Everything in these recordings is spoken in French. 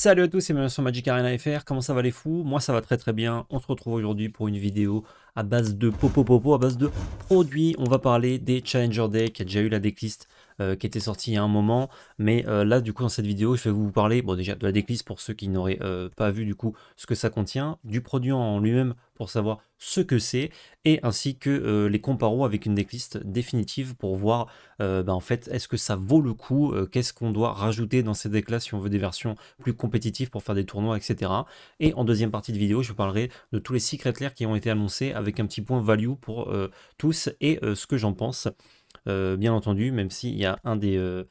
Salut à tous, c'est bienvenue sur Magic Arena FR, comment ça va les fous Moi ça va très très bien, on se retrouve aujourd'hui pour une vidéo à base de popo popo, à base de produits. On va parler des Challenger Day qui a déjà eu la decklist euh, qui était sorti il y a un moment. Mais euh, là, du coup, dans cette vidéo, je vais vous parler bon, déjà de la déclisse pour ceux qui n'auraient euh, pas vu du coup ce que ça contient, du produit en lui-même pour savoir ce que c'est, et ainsi que les comparos avec une decklist définitive pour voir bah, en fait est-ce que ça vaut le coup, qu'est-ce qu'on doit rajouter dans ces decks si on veut des versions plus compétitives pour faire des tournois, etc. Et en deuxième partie de vidéo, je vous parlerai de tous les secrets clairs qui ont été annoncés avec un petit point value pour tous et ce que j'en pense. Euh, bien entendu, même s'il y a un des euh,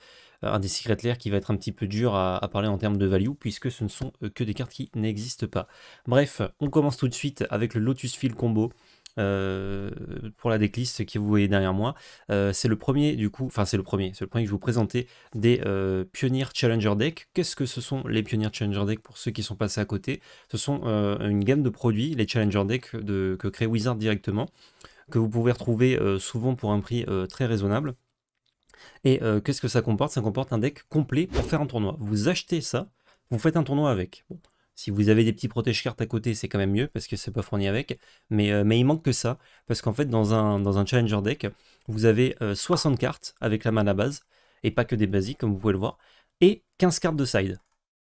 un des secrets lair qui va être un petit peu dur à, parler en termes de value puisque ce ne sont euh, que des cartes qui n'existent pas. Bref, on commence tout de suite avec le Lotus Field combo. pour la decklist que vous voyez derrière moi, c'est le premier du coup, enfin c'est le premier, c'est le premier que je vous présentais des euh, Pioneer Challenger Deck. Qu'est-ce que ce sont les Pioneer Challenger Deck pour ceux qui sont passés à côté Ce sont une gamme de produits, les Challenger Deck que crée Wizard directement, que vous pouvez retrouver euh, souvent pour un prix euh, très raisonnable. Et euh, qu'est-ce que ça comporte Ça comporte un deck complet pour faire un tournoi. Vous achetez ça, vous faites un tournoi avec. Si vous avez des petits protège-cartes à côté, c'est quand même mieux parce que c'est pas fourni avec. Mais, mais il manque que ça. Parce qu'en fait, dans un, dans un Challenger deck, vous avez 60 cartes avec la main à base. Et pas que des basiques, comme vous pouvez le voir. Et 15 cartes de side.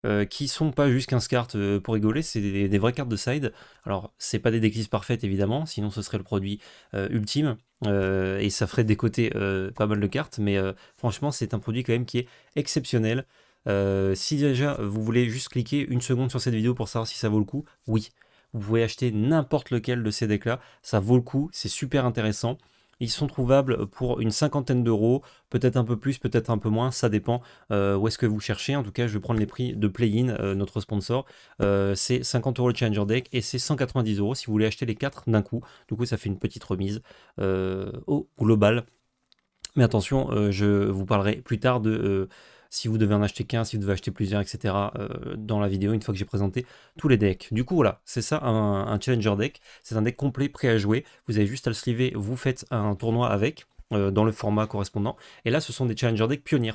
Euh, qui sont pas juste 15 cartes euh, pour rigoler, c'est des, vraies cartes de side. Alors, c'est pas des decklists parfaites évidemment, sinon ce serait le produit euh, ultime et ça ferait décoter pas mal de cartes, mais franchement, c'est un produit quand même qui est exceptionnel. si déjà vous voulez juste cliquer une seconde sur cette vidéo pour savoir si ça vaut le coup, oui, vous pouvez acheter n'importe lequel de ces decks là, ça vaut le coup, c'est super intéressant. Ils sont trouvables pour une cinquantaine d'euros, peut-être un peu plus, peut-être un peu moins, ça dépend euh, où est-ce que vous cherchez. En tout cas, je vais prendre les prix de Play-In, euh, notre sponsor. Euh, c'est 50 euros le Challenger Deck et c'est 190 euros si vous voulez acheter les 4 d'un coup. Du coup, ça fait une petite remise au global. Mais attention, je vous parlerai plus tard de si vous devez en acheter qu'un, si vous devez acheter plusieurs, etc. Euh, dans la vidéo, une fois que j'ai présenté tous les decks. Du coup, voilà, c'est ça un, challenger deck. C'est un deck complet, prêt à jouer. Vous avez juste à le sliver, vous faites un tournoi avec, euh, dans le format correspondant. Et là, ce sont des challenger decks pionniers.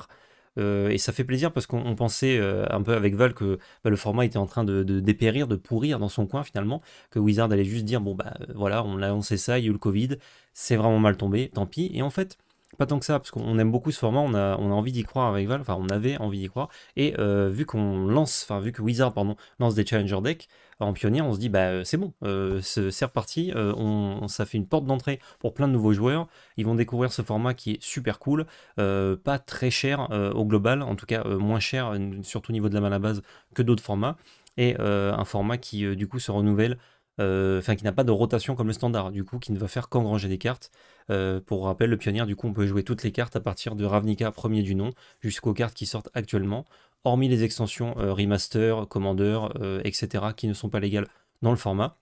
Euh, et ça fait plaisir parce qu'on pensait un peu avec Val que bah, le format était en train de, de, dépérir, de pourrir dans son coin finalement, que Wizard allait juste dire bon bah voilà, on a lancé ça, il y a eu le Covid, c'est vraiment mal tombé, tant pis. Et en fait, pas tant que ça, parce qu'on aime beaucoup ce format, on a, on a envie d'y croire avec val enfin on avait envie d'y croire, et euh, vu qu'on lance, enfin vu que Wizard pardon, lance des Challenger deck en pionnier, on se dit bah euh, c'est bon, euh, c'est reparti, on, ça fait une porte d'entrée pour plein de nouveaux joueurs. Ils vont découvrir ce format qui est super cool, pas très cher au global, en tout cas moins cher, surtout au niveau de la main à base, que d'autres formats, et un format qui du coup se renouvelle euh, enfin qui n'a pas de rotation comme le standard, du coup qui ne va faire qu'engranger des cartes. Euh, pour rappel, le pionnier, du coup, on peut jouer toutes les cartes à partir de Ravnica, premier du nom, jusqu'aux cartes qui sortent actuellement, hormis les extensions euh, Remaster, Commander, etc., qui ne sont pas légales dans le format.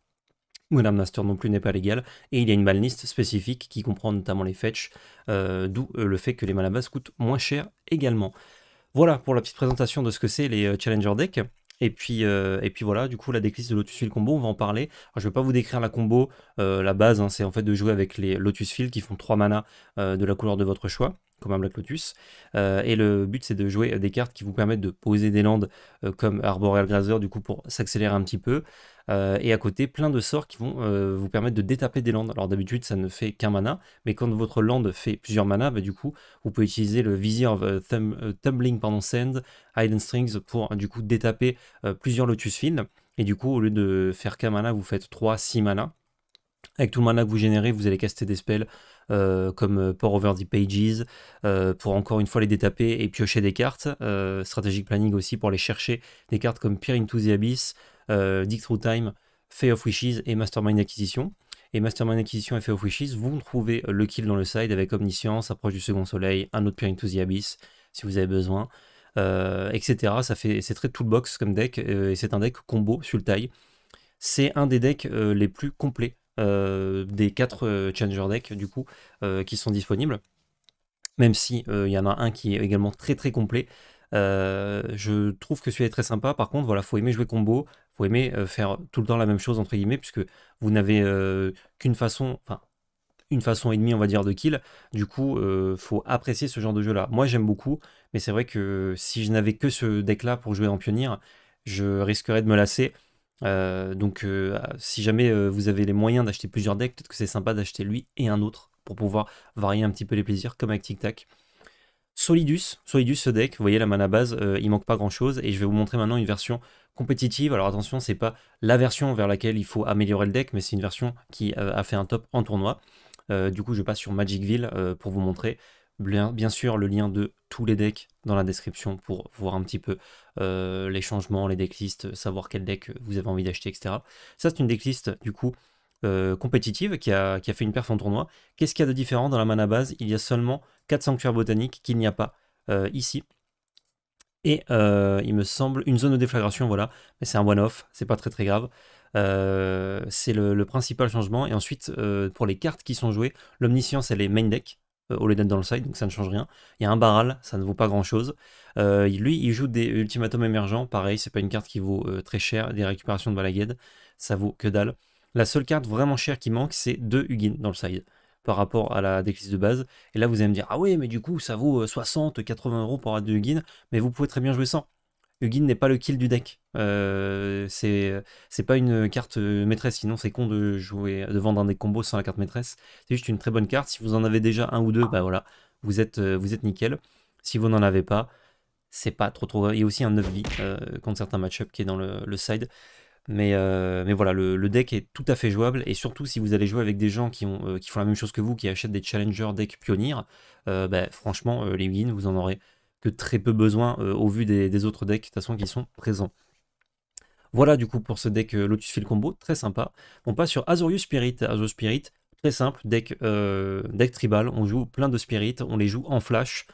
Modern Master non plus n'est pas légal, et il y a une liste spécifique qui comprend notamment les fetchs, d'où le fait que les malabas coûtent moins cher également. Voilà pour la petite présentation de ce que c'est les Challenger Deck. Et puis, euh, et puis voilà, du coup, la decklist de Lotus Field combo, on va en parler. je ne vais pas vous décrire la combo, euh, la base, hein, c'est en fait de jouer avec les Lotus Field qui font 3 mana euh, de la couleur de votre choix, comme un Black Lotus. et le but, c'est de jouer des cartes qui vous permettent de poser des landes comme Arboreal Grazer, du coup, pour s'accélérer un petit peu. Euh, et à côté, plein de sorts qui vont euh, vous permettre de détaper des landes. Alors d'habitude, ça ne fait qu'un mana, mais quand votre land fait plusieurs manas, bah, du coup, vous pouvez utiliser le Vizier of euh, Tumbling pardon, Sand, Hidden Strings pour du coup détaper plusieurs Lotus Fields. Et du coup, au lieu de faire qu'un mana, vous faites 3-6 manas. Avec tout le mana que vous générez, vous allez caster des spells comme Pour Over the Pages, pour encore une fois les détaper et piocher des cartes. strategic Planning aussi pour aller chercher des cartes comme Peer into the Abyss, euh, Dick Through Time, Fay of Wishes et Mastermind Acquisition. Et Mastermind Acquisition et Fay of Wishes vous trouvez euh, le kill dans le side avec Omniscience, Approche du Second Soleil, un autre Peering to the Abyss si vous avez besoin, euh, etc. c'est très toolbox comme deck et c'est un deck combo sur le taille C'est un des decks les plus complets des quatre Challenger decks du coup qui sont disponibles. Même si il y en a un qui est également très très complet. je trouve que celui-là est très sympa. Par contre, voilà, faut aimer jouer combo aimer faire tout le temps la même chose, entre guillemets, puisque vous n'avez qu'une façon, enfin, une façon et demie, on va dire, de kill. Du coup, faut apprécier ce genre de jeu-là. Moi, j'aime beaucoup, mais c'est vrai que si je n'avais que ce deck-là pour jouer en pionnier, je risquerais de me lasser. donc, si jamais vous avez les moyens d'acheter plusieurs decks, peut-être que c'est sympa d'acheter lui et un autre pour pouvoir varier un petit peu les plaisirs, comme avec Tic Tac. Solidus, Solidus ce deck, vous voyez la mana base, euh, il manque pas grand chose et je vais vous montrer maintenant une version compétitive. Alors attention, c'est pas la version vers laquelle il faut améliorer le deck, mais c'est une version qui euh, a fait un top en tournoi. Euh, du coup, je passe sur Magicville pour vous montrer bien, bien, sûr le lien de tous les decks dans la description pour voir un petit peu les changements, les decklists, savoir quel deck vous avez envie d'acheter, etc. Ça, c'est une decklist du coup euh, compétitive qui a, fait une perf en tournoi. Qu'est-ce qu'il y a de différent dans la mana base Il y a seulement 4 sanctuaires botaniques qu'il n'y a pas euh, ici. Et euh, il me semble une zone de déflagration, voilà, mais c'est un one-off, c'est pas très très grave. c'est le, principal changement. Et ensuite, pour les cartes qui sont jouées, l'omniscience elle est main deck au lieu d'être dans le side, donc ça ne change rien. Il y a un baral, ça ne vaut pas grand chose. lui, il joue des ultimatums émergents, pareil, c'est pas une carte qui vaut très cher, des récupérations de balagued ça vaut que dalle. La seule carte vraiment chère qui manque, c'est deux Hugin dans le side par rapport à la decklist de base. Et là, vous allez me dire, ah ouais mais du coup, ça vaut 60, euh, 80 euros pour avoir deux Hugin, mais vous pouvez très bien jouer sans. Hugin n'est pas le kill du deck. Euh, c'est pas une carte euh, maîtresse, sinon c'est con de jouer, de vendre un des combos sans la carte maîtresse. C'est juste une très bonne carte. Si vous en avez déjà un ou deux, bah voilà, vous êtes, vous êtes nickel. Si vous n'en avez pas, c'est pas trop trop. Il y a aussi un 9 vie contre certains match-up qui est dans le side. Mais, euh, mais voilà, le, deck est tout à fait jouable. Et surtout, si vous allez jouer avec des gens qui, euh, font la même chose que vous, qui achètent des Challenger deck pionniers, euh, bah, franchement, les wins, vous en aurez que très peu besoin au vu des, autres decks, de toute façon, qui sont présents. Voilà, du coup, pour ce deck Lotus Field Combo, très sympa. On passe sur Azorius Spirit. Azorius Spirit, très simple, deck, deck tribal. On joue plein de Spirit, on les joue en flash.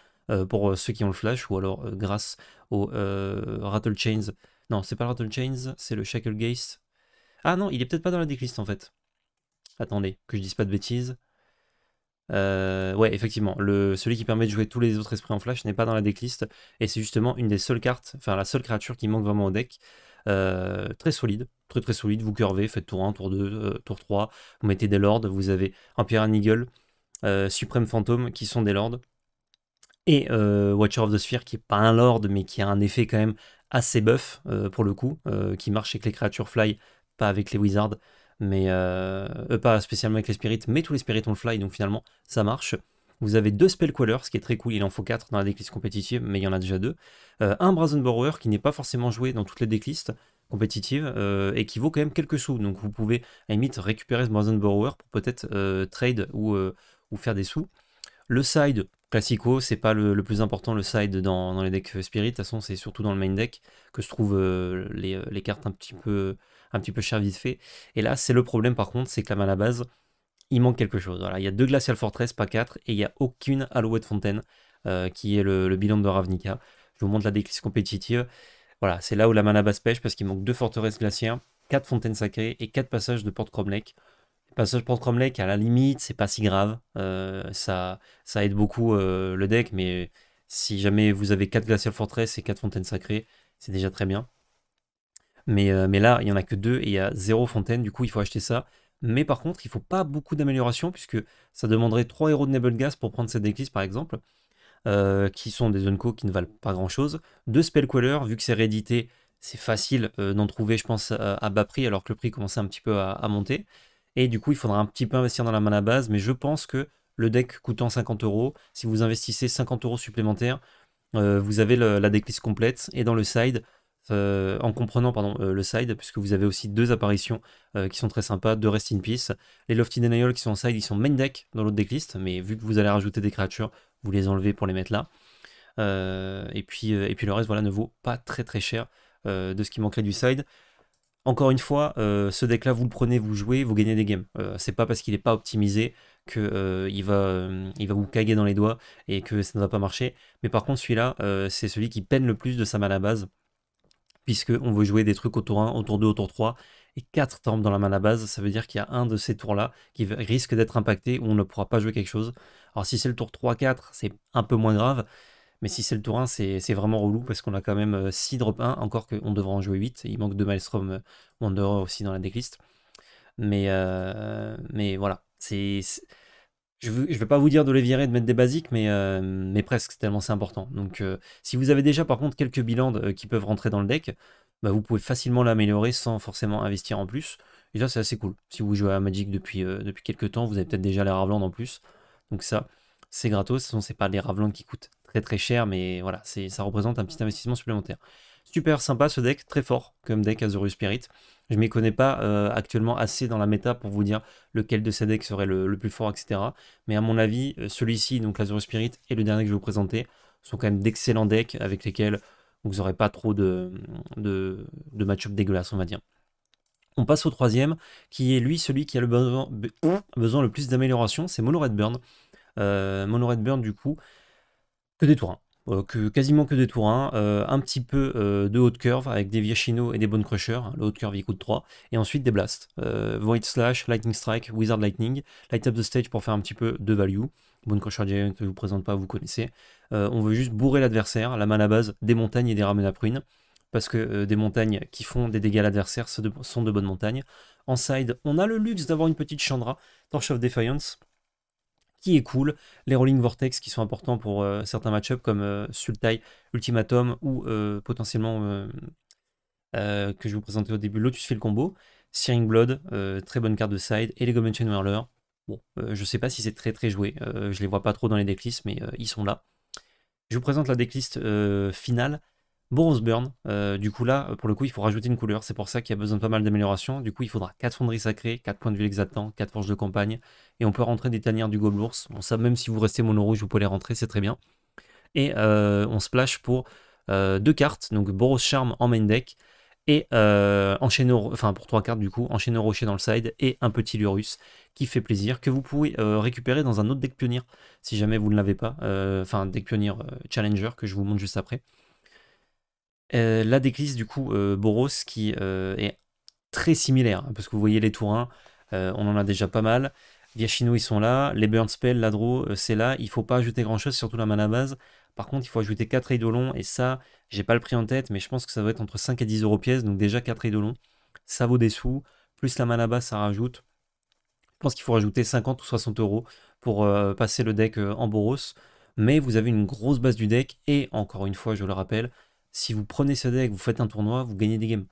pour ceux qui ont le flash, ou alors grâce au Rattle Chains non, c'est pas Rattle Chains, c'est le Shackle Gaze. Ah non, il est peut-être pas dans la decklist en fait. Attendez, que je dise pas de bêtises. Euh, ouais, effectivement, le, celui qui permet de jouer tous les autres esprits en flash n'est pas dans la decklist, et c'est justement une des seules cartes, enfin la seule créature qui manque vraiment au deck. Euh, très solide, très très solide, vous curvez, faites tour 1, tour 2, euh, tour 3, vous mettez des lords, vous avez Empire and Eagle, Supreme Phantom qui sont des lords, et Watcher of the Sphere qui est pas un lord mais qui a un effet quand même assez buff euh, pour le coup, euh, qui marche avec les créatures fly, pas avec les wizards, mais euh, pas spécialement avec les spirits, mais tous les spirits ont le fly, donc finalement ça marche. Vous avez deux spell callers, ce qui est très cool, il en faut quatre dans la decklist compétitive, mais il y en a déjà deux. un Brazen Borrower qui n'est pas forcément joué dans toutes les decklists compétitives et qui vaut quand même quelques sous. Donc vous pouvez à limite récupérer ce Brazen Borrower pour peut-être trade ou, ou, faire des sous. Le side, Classico, c'est pas le, plus important, le side dans, les decks Spirit. De toute façon, c'est surtout dans le main deck que se trouvent euh, euh, les, cartes un petit peu, un petit peu fait. Et là, c'est le problème par contre, c'est que la main à base, il manque quelque chose. il y a deux Glacial Fortress, pas quatre, et il n'y a aucune Alouette Fontaine, euh, qui est le, bilan de Ravnica. Je vous montre la déclisse compétitive. Voilà, c'est là où la main à base pêche, parce qu'il manque deux forteresses glaciaires, quatre fontaines sacrées et quatre passages de porte cromlech Passage pour Cromlech, à la limite, c'est pas si grave. Euh, ça, ça aide beaucoup euh, le deck, mais si jamais vous avez 4 Glacial Fortress et 4 Fontaines Sacrées, c'est déjà très bien. Mais, euh, là, il n'y en a que 2 et il y a 0 fontaine, du coup, il faut acheter ça. Mais par contre, il ne faut pas beaucoup d'amélioration, puisque ça demanderait 3 héros de Nebelgas pour prendre cette decklist, par exemple, qui sont des Unco qui ne valent pas grand-chose. 2 Spellqueller, vu que c'est réédité, c'est facile d'en trouver, je pense, à, bas prix, alors que le prix commençait un petit peu à monter. Et du coup, il faudra un petit peu investir dans la à base, mais je pense que le deck coûtant 50 euros, si vous investissez 50 euros supplémentaires, euh, vous avez la decklist complète. Et dans le side, euh, en comprenant euh, le side, puisque vous avez aussi deux apparitions qui sont très sympas, deux Rest in Peace. Les Lofty Denial qui sont en side, ils sont main deck dans l'autre decklist, mais vu que vous allez rajouter des créatures, vous les enlevez pour les mettre là. et, puis, et puis le reste, voilà, ne vaut pas très très cher de ce qui manquerait du side. Encore une fois, euh, ce deck-là, vous le prenez, vous jouez, vous gagnez des games. Ce euh, c'est pas parce qu'il n'est pas optimisé que euh, il, va, il va vous caguer dans les doigts et que ça ne va pas marcher. Mais par contre, celui-là, c'est celui qui peine le plus de sa main à base, puisqu'on veut jouer des trucs au tour 1, au tour 2, au tour 3, et 4 tombes dans la main à base, ça veut dire qu'il y a un de ces tours-là qui risque d'être impacté, où on ne pourra pas jouer quelque chose. Alors si c'est le tour 3-4, c'est un peu moins grave, mais si c'est le tour 1, c'est vraiment relou parce qu'on a quand même 6 euh, drop 1, encore qu'on devrait en jouer 8. Il manque 2 Maelstrom euh, Wanderer aussi dans la decklist. Mais, euh, mais voilà, c'est. Je ne vais pas vous dire de les virer, de mettre des basiques, mais, presque, tellement c'est important. Donc si vous avez déjà par contre quelques bilans qui peuvent rentrer dans le deck, bah, vous pouvez facilement l'améliorer sans forcément investir en plus. Et ça, c'est assez cool. Si vous jouez à Magic depuis, depuis quelques temps, vous avez peut-être déjà les Ravland en plus. Donc ça, c'est gratos, sinon c'est pas les Ravelands qui coûtent très cher, mais voilà, c'est ça représente un petit investissement supplémentaire. Super sympa ce deck, très fort comme deck Azurus Spirit. Je m'y connais pas euh, actuellement assez dans la méta pour vous dire lequel de ces decks serait le, plus fort, etc. Mais à mon avis, euh, celui-ci, donc Azurus Spirit, et le dernier que je vais vous présenter, sont quand même d'excellents decks avec lesquels vous n'aurez pas trop de, de, match-up dégueulasse, on va dire. On passe au troisième, qui est lui celui qui a le besoin, besoin le plus d'amélioration, c'est Mono Burn Euh, Mono du coup, que des tours euh, quasiment que des tours euh, un petit peu euh, de haute curve avec des Viachino et des bonnes Crusher, le haute curve il coûte 3, et ensuite des blasts, Void Slash, Lightning Strike, Wizard Lightning, Light Up the Stage pour faire un petit peu de value, bonne Crusher je je vous présente pas, vous connaissez, on veut juste bourrer l'adversaire, la main à base, des montagnes et des ramen à prune, parce que des montagnes qui font des dégâts à l'adversaire sont de bonnes montagnes. En side, on a le luxe d'avoir une petite Chandra, Torch of Defiance, qui est cool. Les Rolling Vortex qui sont importants pour euh, certains match ups comme euh, Sultai, Ultimatum ou euh, potentiellement que je vous présentais au début, Lotus le Combo. Searing Blood, très bonne carte de side. Et les Goblin Chain Whirler. Bon, je sais pas si c'est très très joué. je les vois pas trop dans les decklists, mais ils sont là. Je vous présente la decklist finale Boros Burn, euh, du coup là, pour le coup, il faut rajouter une couleur, c'est pour ça qu'il y a besoin de pas mal d'améliorations. Du coup, il faudra 4 fonderies sacrées, 4 points de vue exactement, 4 forges de campagne, et on peut rentrer des tanières du gobelours. Bon, ça, même si vous restez mono rouge, vous pouvez les rentrer, c'est très bien. Et euh, on splash pour 2 euh, deux cartes, donc Boros Charm en main deck, et enchaîner, enfin pour trois cartes du coup, enchaîneur rocher dans le side et un petit Lurus qui fait plaisir, que vous pouvez récupérer dans un autre deck pionnier si jamais vous ne l'avez pas, enfin deck pionnier challenger que je vous montre juste après. Euh, la déclisse, du coup, euh, Boros, qui euh, est très similaire, hein, parce que vous voyez les tourins, on en a déjà pas mal. Viachino, ils sont là. Les Burn Spell, Ladro, c'est là. Il faut pas ajouter grand-chose, surtout la mana base. Par contre, il faut ajouter 4 eidolons, et ça, j'ai pas le prix en tête, mais je pense que ça doit être entre 5 et 10 euros pièce, donc déjà 4 eidolons, ça vaut des sous. Plus la mana base, ça rajoute. Je pense qu'il faut rajouter 50 ou 60 euros pour passer le deck en Boros. Mais vous avez une grosse base du deck, et encore une fois, je le rappelle, si vous prenez ce deck, vous faites un tournoi, vous gagnez des games.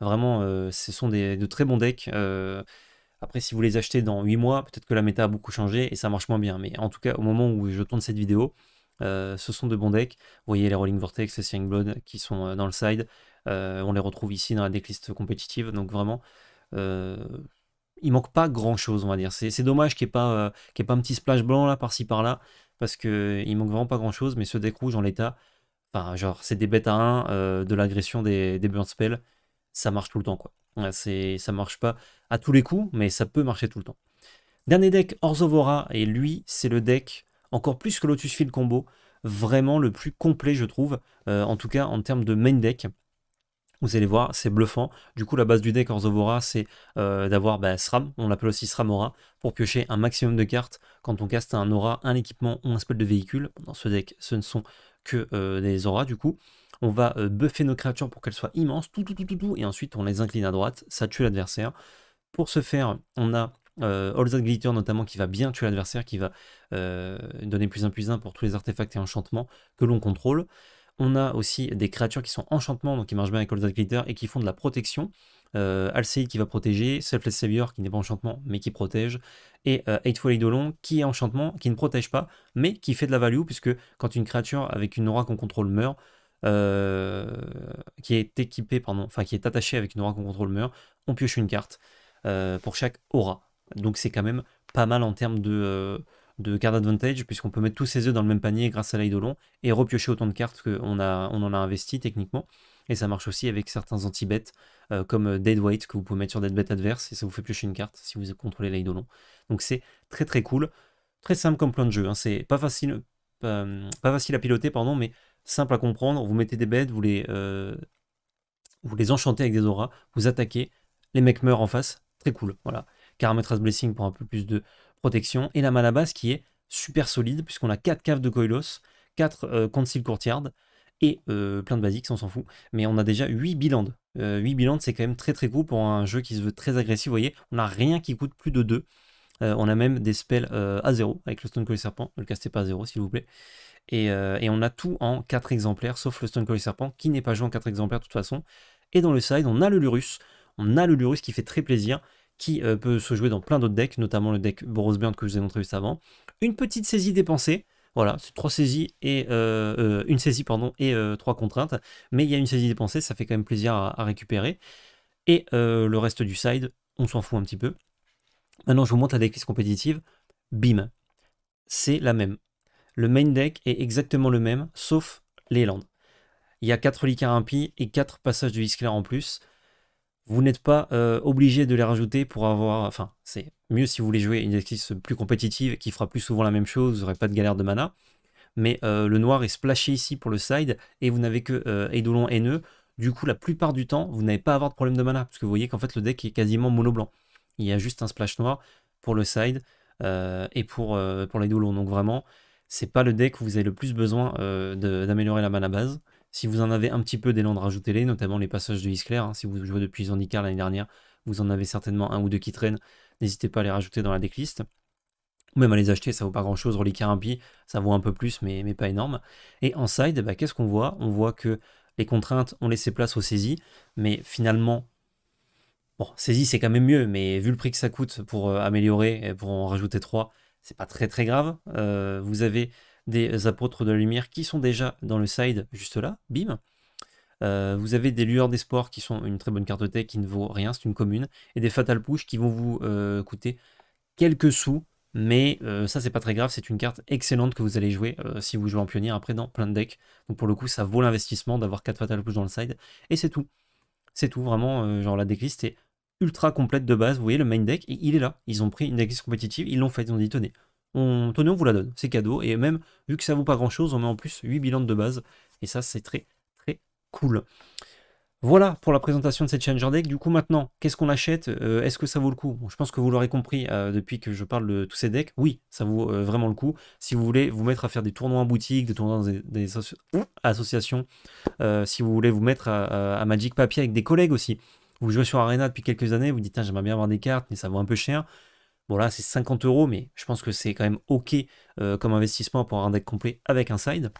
Vraiment, euh, ce sont de très bons decks. Euh, après, si vous les achetez dans 8 mois, peut-être que la méta a beaucoup changé et ça marche moins bien. Mais en tout cas, au moment où je tourne cette vidéo, euh, ce sont de bons decks. Vous voyez les Rolling Vortex, les Sing Blood qui sont dans le side. on les retrouve ici dans la decklist compétitive. Donc vraiment, il manque pas grand-chose, on va dire. C'est dommage qu'il n'y ait, pas, un petit splash blanc là, par-ci, par-là. Parce qu'il manque vraiment pas grand-chose. Mais ce deck rouge, en l'état, Enfin, genre, c'est des bêtes euh, à 1, de l'agression des, des burn spells. Ça marche tout le temps, quoi. c'est, ça marche pas à tous les coups, mais ça peut marcher tout le temps. Dernier deck, Orzovora, et lui, c'est le deck, encore plus que Lotus Field combo, vraiment le plus complet, je trouve, euh, en tout cas en termes de main deck. Vous allez voir, c'est bluffant. Du coup, la base du deck Orzovora, c'est euh, d'avoir bah, SRAM, on l'appelle aussi Sramora, Aura, pour piocher un maximum de cartes. Quand on caste un aura, un équipement ou un spell de véhicule, dans ce deck, ce ne sont que euh, auras du coup. On va euh, buffer nos créatures pour qu'elles soient immenses, tout, tout, tout, tout, tout, et ensuite on les incline à droite, ça tue l'adversaire. Pour ce faire, on a euh, All That Glitter notamment qui va bien tuer l'adversaire, qui va euh, donner plus un plus 1 pour tous les artefacts et enchantements que l'on contrôle. On a aussi des créatures qui sont enchantements, donc qui marchent bien avec All That Glitter et qui font de la protection euh, qui va protéger, Selfless Savior qui n'est pas enchantement mais qui protège, et euh, Eightfold Eidolon qui est enchantement, qui ne protège pas, mais qui fait de la value, puisque quand une créature avec une aura qu'on contrôle meurt, euh, qui est équipée, pardon, enfin qui est attachée avec une aura qu'on contrôle meurt, on pioche une carte euh, pour chaque aura. Donc c'est quand même pas mal en termes de de card advantage, puisqu'on peut mettre tous ses œufs dans le même panier grâce à l'Eidolon et repiocher autant de cartes qu'on on en a investi techniquement. Et ça marche aussi avec certains anti bêtes euh, comme euh, Deadweight, que vous pouvez mettre sur Deadbet adverse, et ça vous fait piocher une carte si vous contrôlez l'aidolon. Donc c'est très très cool. Très simple comme plan de jeu, hein. C'est pas facile, pas, facile à piloter, pardon, mais simple à comprendre. Vous mettez des bêtes, vous les, euh, vous les enchantez avec des auras, vous attaquez, les mecs meurent en face. Très cool. Voilà. Carametras Blessing pour un peu plus de protection. Et la mana base qui est super solide, puisqu'on a 4 caves de Koilos, 4 euh, Silk Courtyard, et euh, plein de basiques, on s'en fout. Mais on a déjà 8 bilans. 8 euh, bilans, c'est quand même très très cool pour un jeu qui se veut très agressif. Vous voyez, on n'a rien qui coûte plus de 2. Euh, on a même des spells à 0 avec le Stone Cold Serpent. Ne le castez pas à 0 s'il vous plaît. Et, on a tout en 4 exemplaires, sauf le Stone Cold Serpent qui n'est pas joué en 4 exemplaires de toute façon. Et dans le side, on a le Lurus. On a le Lurus qui fait très plaisir qui peut se jouer dans plein d'autres decks, notamment le deck Boros que je vous ai montré juste avant. Une petite saisie dépensée, voilà, c'est trois saisies et euh, euh, une saisie pardon et euh, trois contraintes. Mais il y a une saisie dépensée, ça fait quand même plaisir à, récupérer. Et le reste du side, on s'en fout un petit peu. Maintenant, je vous montre la decklist compétitive. Bim, c'est la même. Le main deck est exactement le même, sauf les landes. Il y a quatre reliquaires impies et quatre passages de Visclair en plus. Vous n'êtes pas obligé de les rajouter pour avoir. Enfin, c'est Mieux si vous voulez jouer une deck plus compétitive qui fera plus souvent la même chose, vous n'aurez pas de galère de mana. Mais euh, le noir est splashé ici pour le side et vous n'avez que euh, Eidolon haineux. Du coup, la plupart du temps, vous n'allez pas à avoir de problème de mana parce que vous voyez qu'en fait le deck est quasiment mono blanc. Il y a juste un splash noir pour le side euh, et pour, euh, pour l'Eidolon. Donc vraiment, c'est pas le deck où vous avez le plus besoin d'améliorer la mana base. Si vous en avez un petit peu d'élan, landes, rajoutez-les, notamment les passages de Isclair. Hein. si vous jouez depuis Zandikar l'année dernière, vous en avez certainement un ou deux qui traînent. N'hésitez pas à les rajouter dans la decklist. Ou même à les acheter, ça vaut pas grand chose. Reliquaire impie, ça vaut un peu plus, mais, mais pas énorme. Et en side, bah, qu'est-ce qu'on voit On voit que les contraintes ont laissé place aux saisies, mais finalement, bon, saisie c'est quand même mieux, mais vu le prix que ça coûte pour euh, améliorer et pour en rajouter 3, c'est pas très très grave. Euh, vous avez des apôtres de la lumière qui sont déjà dans le side juste là, bim. Euh, vous avez des lueurs d'espoir qui sont une très bonne carte tech qui ne vaut rien, c'est une commune, et des fatal push qui vont vous euh, coûter quelques sous, mais euh, ça c'est pas très grave, c'est une carte excellente que vous allez jouer si vous jouez en pionnier après dans plein de decks. Donc pour le coup ça vaut l'investissement d'avoir 4 fatal push dans le side, et c'est tout. C'est tout vraiment, genre la decklist est ultra complète de base, vous voyez le main deck, et il est là. Ils ont pris une decklist compétitive, ils l'ont fait, ils ont dit tenez, on, tenez, on vous la donne, c'est cadeau, et même vu que ça vaut pas grand chose, on met en plus 8 bilans de base, et ça c'est très cool. Voilà pour la présentation de cette Challenger Deck. Du coup, maintenant, qu'est-ce qu'on achète euh, Est-ce que ça vaut le coup Je pense que vous l'aurez compris euh, depuis que je parle de tous ces decks. Oui, ça vaut euh, vraiment le coup. Si vous voulez vous mettre à faire des tournois en boutique, des tournois dans des, associations, si vous voulez vous mettre à, Magic Papier avec des collègues aussi, vous jouez sur Arena depuis quelques années, vous dites j'aimerais bien avoir des cartes, mais ça vaut un peu cher. Bon là, c'est 50 euros, mais je pense que c'est quand même OK comme investissement pour un deck complet avec un side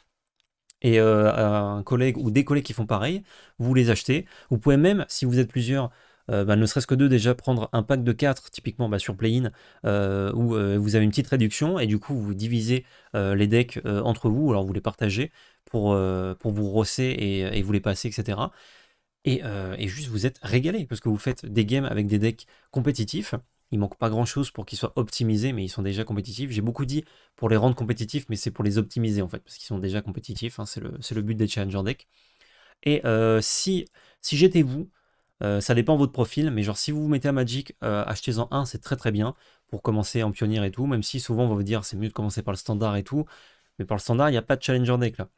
et euh, un collègue ou des collègues qui font pareil, vous les achetez. Vous pouvez même, si vous êtes plusieurs, euh, bah, ne serait-ce que deux déjà prendre un pack de 4 typiquement bah, sur play-in euh, où vous avez une petite réduction et du coup vous divisez les decks entre vous alors vous les partagez pour, pour vous rosser et, vous les passer etc et, et juste vous êtes régalé parce que vous faites des games avec des decks compétitifs il manque pas grand-chose pour qu'ils soient optimisés, mais ils sont déjà compétitifs. J'ai beaucoup dit pour les rendre compétitifs, mais c'est pour les optimiser en fait, parce qu'ils sont déjà compétitifs. Hein. c'est le, but des Challenger Deck. Et euh, si, si j'étais vous, euh, ça dépend de votre profil, mais genre si vous vous mettez à Magic, euh, achetez-en un, c'est très très bien pour commencer en pionnier et tout, même si souvent on va vous dire c'est mieux de commencer par le standard et tout, mais par le standard, il n'y a pas de Challenger Deck là.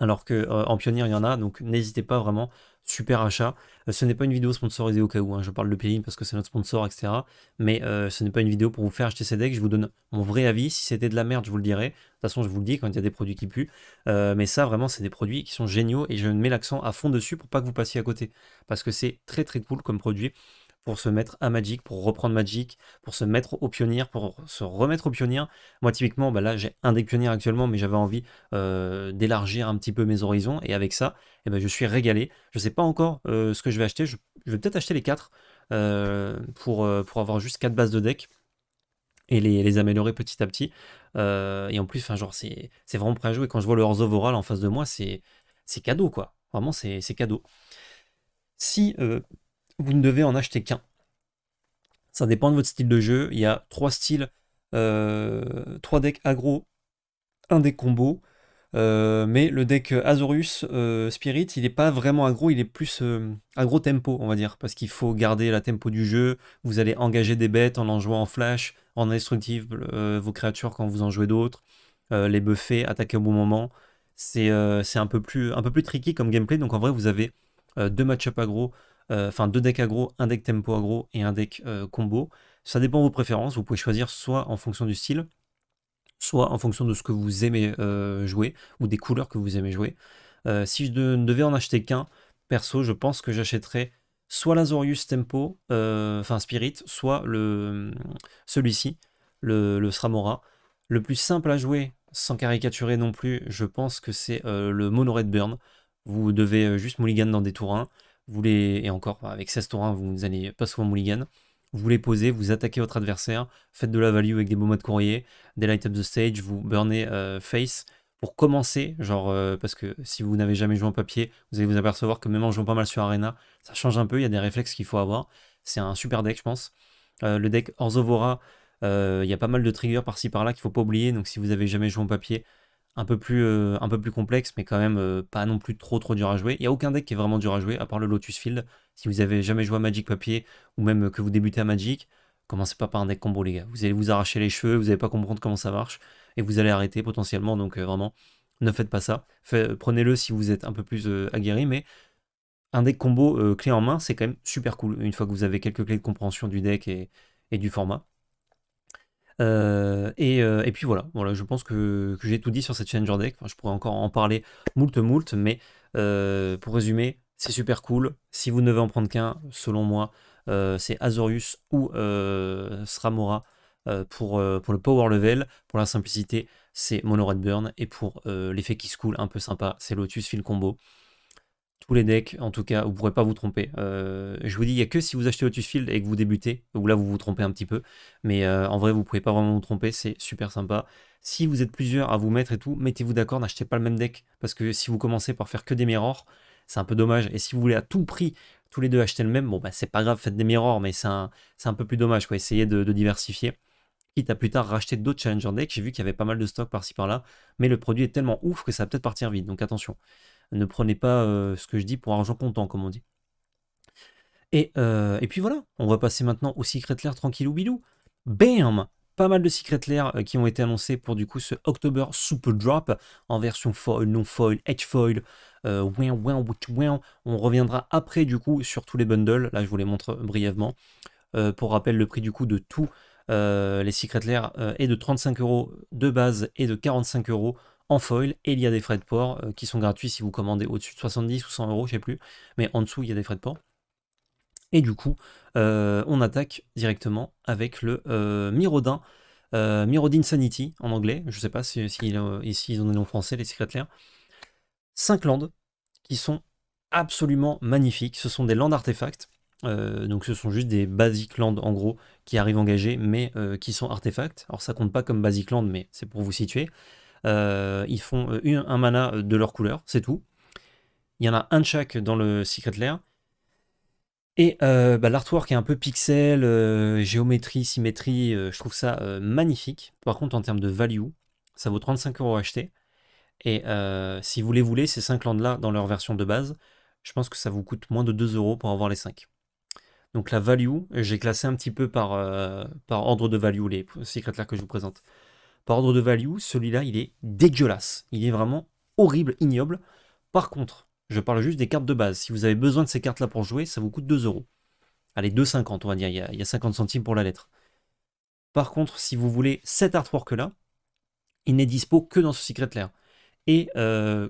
Alors que en pionnier, il y en a, donc n'hésitez pas vraiment super achat. Euh, ce n'est pas une vidéo sponsorisée au cas où, hein. je parle de pélin parce que c'est notre sponsor, etc. Mais euh, ce n'est pas une vidéo pour vous faire acheter ces decks, je vous donne mon vrai avis. Si c'était de la merde, je vous le dirai. De toute façon, je vous le dis quand il y a des produits qui puent. Euh, mais ça, vraiment, c'est des produits qui sont géniaux et je mets l'accent à fond dessus pour pas que vous passiez à côté. Parce que c'est très très cool comme produit pour se mettre à Magic, pour reprendre Magic, pour se mettre au pionnier, pour se remettre au pionnier. Moi, typiquement, bah là, j'ai un deck pionnier actuellement, mais j'avais envie euh, d'élargir un petit peu mes horizons. Et avec ça, eh ben, je suis régalé. Je ne sais pas encore euh, ce que je vais acheter. Je, vais peut-être acheter les quatre euh, pour, pour avoir juste quatre bases de deck et les, améliorer petit à petit. et en plus, c'est vraiment prêt à jouer. Quand je vois le Oral en face de moi, c'est cadeau, quoi. Vraiment, c'est cadeau. Si vous ne devez en acheter qu'un. Ça dépend de votre style de jeu. Il y a trois styles, euh, trois decks agro, un deck combo. Euh, mais le deck Azorus euh, Spirit, il n'est pas vraiment aggro, il est plus aggro tempo, on va dire, parce qu'il faut garder la tempo du jeu. Vous allez engager des bêtes en en jouant en flash, en instructive vos créatures quand vous en jouez d'autres, les buffer, attaquer au bon moment. C'est un, peu plus, un peu plus tricky comme gameplay, donc en vrai, vous avez deux match-up aggro euh, enfin deux decks agro, un deck tempo agro et un deck euh, combo. Ça dépend de vos préférences, vous pouvez choisir soit en fonction du style, soit en fonction de ce que vous aimez euh, jouer ou des couleurs que vous aimez jouer. si je ne devais en acheter qu'un, perso, je pense que j'achèterais soit l'Azorius Tempo, enfin Spirit, soit le celui-ci, le, Sramora. Le plus simple à jouer, sans caricaturer non plus, je pense que c'est le Mono Red Burn. Vous devez juste mulligan dans des tours 1 vous les, et encore avec 16 taurins, vous n'allez pas souvent mulligan, vous les posez, vous attaquez votre adversaire, faites de la value avec des moments de courrier, des light up the stage, vous burnez euh, face, pour commencer, genre euh, parce que si vous n'avez jamais joué en papier, vous allez vous apercevoir que même en jouant pas mal sur Arena, ça change un peu, il y a des réflexes qu'il faut avoir. C'est un super deck, je pense. Euh, le deck Orzovora, il y a pas mal de triggers par-ci par-là qu'il faut pas oublier, donc si vous avez jamais joué en papier, un peu plus, euh, un peu plus complexe, mais quand même euh, pas non plus trop trop dur à jouer. Il n'y a aucun deck qui est vraiment dur à jouer, à part le Lotus Field. Si vous avez jamais joué à Magic Papier, ou même euh, que vous débutez à Magic, commencez pas par un deck combo, les gars. Vous allez vous arracher les cheveux, vous n'allez pas comprendre comment ça marche, et vous allez arrêter potentiellement. Donc vraiment, ne faites pas ça. Prenez-le si vous êtes un peu plus aguerri, mais un deck combo clé en main, c'est quand même super cool. Une fois que vous avez quelques clés de compréhension du deck et du format. Euh, euh, et, puis voilà, voilà, je pense que, j'ai tout dit sur cette Challenger Deck. je pourrais encore en parler moult moult, mais euh, pour résumer, c'est super cool. Si vous ne devez en prendre qu'un, selon moi, c'est Azorius ou Sramora pour, pour le power level. Pour la simplicité, c'est Mono Red Burn. Et pour l'effet qui se coule un peu sympa, c'est Lotus Field Combo tous les decks, en tout cas, vous ne pourrez pas vous tromper. Euh, je vous dis, il n'y a que si vous achetez Lotus Field et que vous débutez, ou là vous vous trompez un petit peu, mais euh, en vrai vous ne pouvez pas vraiment vous tromper, c'est super sympa. Si vous êtes plusieurs à vous mettre et tout, mettez-vous d'accord, n'achetez pas le même deck, parce que si vous commencez par faire que des mirrors, c'est un peu dommage. Et si vous voulez à tout prix tous les deux acheter le même, bon bah c'est pas grave, faites des mirrors, mais c'est un, un, peu plus dommage, quoi. essayez de, diversifier quitte à plus tard racheter d'autres challenger decks. J'ai vu qu'il y avait pas mal de stocks par-ci par-là, mais le produit est tellement ouf que ça va peut-être partir vite, donc attention. Ne prenez pas euh, ce que je dis pour argent comptant, comme on dit. Euh, et, puis voilà, on va passer maintenant au Secret Lair ou bilou. Bam Pas mal de Secret Lair euh, qui ont été annoncés pour du coup ce October Super Drop en version foil, non foil, edge foil. on reviendra après du coup sur tous les bundles. Là, je vous les montre brièvement. pour rappel, le prix du coup de tout les Secret Lair est de 35 euros de base et de 45 euros en foil et il y a des frais de port euh, qui sont gratuits si vous commandez au-dessus de 70 ou 100 euros, je ne sais plus, mais en dessous il y a des frais de port. Et du coup, euh, on attaque directement avec le euh, Mirodin, Mirodin Sanity en anglais, je ne sais pas s'ils si, des si, ils français, les secrets l'air. 5 landes qui sont absolument magnifiques, ce sont des landes artefacts. donc ce sont juste des basic land en gros qui arrivent engagés mais qui sont artefacts. Alors ça compte pas comme basic land mais c'est pour vous situer. Euh, ils font euh, un mana euh, de leur couleur, c'est tout. Il y en a un de chaque dans le Secret Lair. Et bah, l'artwork est un peu pixel, géométrie, symétrie, je trouve ça magnifique. Par contre, en termes de value, ça vaut 35 euros acheté. Et si vous les voulez, ces 5 landes-là, dans leur version de base, je pense que ça vous coûte moins de 2 euros pour avoir les 5. Donc la value, j'ai classé un petit peu par, ordre de value les Secret Lair que je vous présente. Par ordre de value, celui-là, il est dégueulasse. Il est vraiment horrible, ignoble. Par contre, je parle juste des cartes de base. Si vous avez besoin de ces cartes-là pour jouer, ça vous coûte 2 euros. Allez, 2,50 on va dire, il y, a, 50 centimes pour la lettre. Par contre, si vous voulez cet artwork-là, il n'est dispo que dans ce Secret Lair. Et euh,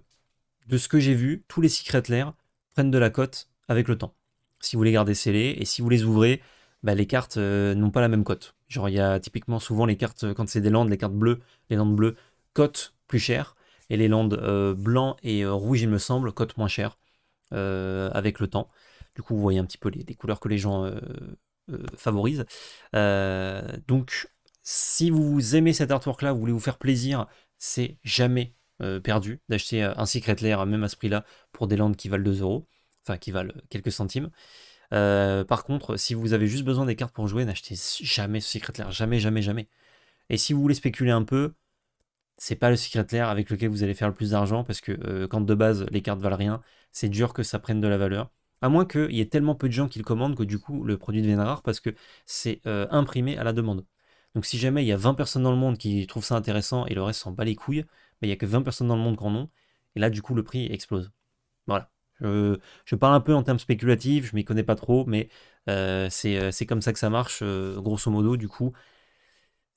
de ce que j'ai vu, tous les Secret Lair prennent de la cote avec le temps. Si vous les gardez scellés, et si vous les ouvrez, bah, les cartes euh, n'ont pas la même cote. Genre, il y a typiquement souvent les cartes, quand c'est des landes, les cartes bleues, les landes bleues cotent plus cher, et les landes euh, blancs et euh, rouges, il me semble, cotent moins cher avec le temps. Du coup, vous voyez un petit peu les, les couleurs que les gens favorisent. donc, si vous aimez cet artwork-là, vous voulez vous faire plaisir, c'est jamais perdu d'acheter un Secret Lair, même à ce prix-là, pour des landes qui valent 2 euros, enfin qui valent quelques centimes. Euh, par contre, si vous avez juste besoin des cartes pour jouer, n'achetez jamais ce Secret Lair, jamais, jamais, jamais. Et si vous voulez spéculer un peu, c'est pas le Secret Lair avec lequel vous allez faire le plus d'argent, parce que euh, quand de base les cartes valent rien, c'est dur que ça prenne de la valeur. À moins qu'il y ait tellement peu de gens qui le commandent que du coup le produit devienne rare parce que c'est euh, imprimé à la demande. Donc si jamais il y a 20 personnes dans le monde qui trouvent ça intéressant et le reste s'en bat les couilles, mais il n'y a que 20 personnes dans le monde qui en ont, et là du coup le prix explose. Voilà. Je, parle un peu en termes spéculatifs, je m'y connais pas trop, mais euh, euh, c'est comme ça que ça marche, euh, grosso modo, du coup.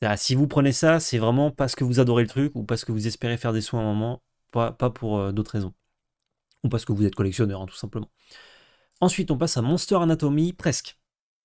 Ah, si vous prenez ça, c'est vraiment parce que vous adorez le truc ou parce que vous espérez faire des soins à un moment, pas, pour d'autres raisons. Ou parce que vous êtes collectionneur, hein, tout simplement. Ensuite, on passe à Monster Anatomy, presque.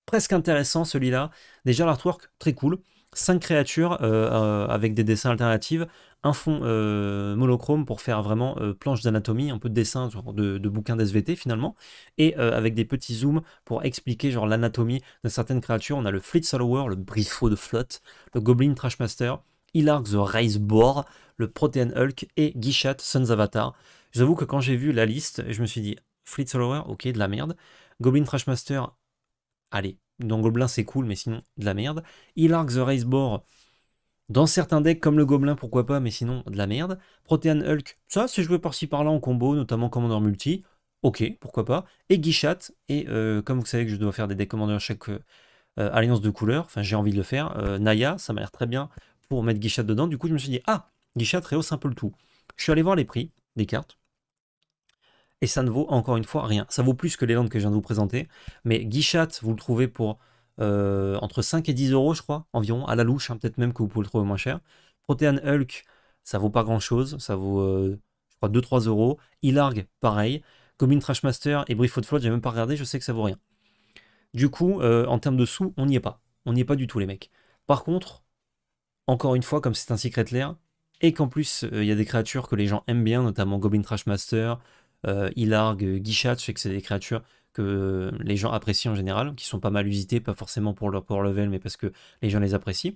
Presque intéressant celui-là. Déjà, l'artwork, très cool. Cinq créatures avec des dessins alternatifs un fond euh, monochrome pour faire vraiment euh, planche d'anatomie, un peu de dessin, genre de, de bouquin d'SVT finalement, et euh, avec des petits zooms pour expliquer genre l'anatomie de certaines créatures. On a le Fleet Solower, le Brifo de Flotte, le Goblin Trashmaster, Ilarg the Race Boar, le Protean Hulk et Gishat Sun's Avatar. J'avoue que quand j'ai vu la liste, je me suis dit Fleet Solower, ok, de la merde. Goblin Trashmaster, allez, dans Goblin c'est cool, mais sinon de la merde. Ilarg the Race Boar, dans certains decks comme le Gobelin, pourquoi pas, mais sinon de la merde. Protean Hulk, ça c'est joué par-ci par-là en combo, notamment Commander Multi. Ok, pourquoi pas. Et Guichat, et euh, comme vous savez que je dois faire des decks Commander chaque euh, alliance de couleurs, enfin j'ai envie de le faire, euh, Naya, ça m'a l'air très bien pour mettre Guichat dedans. Du coup je me suis dit, ah, Guichat rehausse un peu le tout. Je suis allé voir les prix des cartes. Et ça ne vaut encore une fois rien. Ça vaut plus que les landes que je viens de vous présenter. Mais Guichat, vous le trouvez pour euh, entre 5 et 10 euros, je crois, environ, à la louche, hein, peut-être même que vous pouvez le trouver moins cher. Protean Hulk, ça vaut pas grand-chose, ça vaut, euh, je crois, 2-3 euros. Ilarg, pareil. trash Trashmaster et Brief Flood, j'ai même pas regardé, je sais que ça vaut rien. Du coup, euh, en termes de sous, on n'y est pas. On n'y est pas du tout, les mecs. Par contre, encore une fois, comme c'est un secret lair, et qu'en plus, il y a des créatures que les gens aiment bien, notamment Goblin Trashmaster, Ilarg, Guichat, je sais que c'est des créatures que les gens apprécient en général, qui sont pas mal usités, pas forcément pour leur power level, mais parce que les gens les apprécient.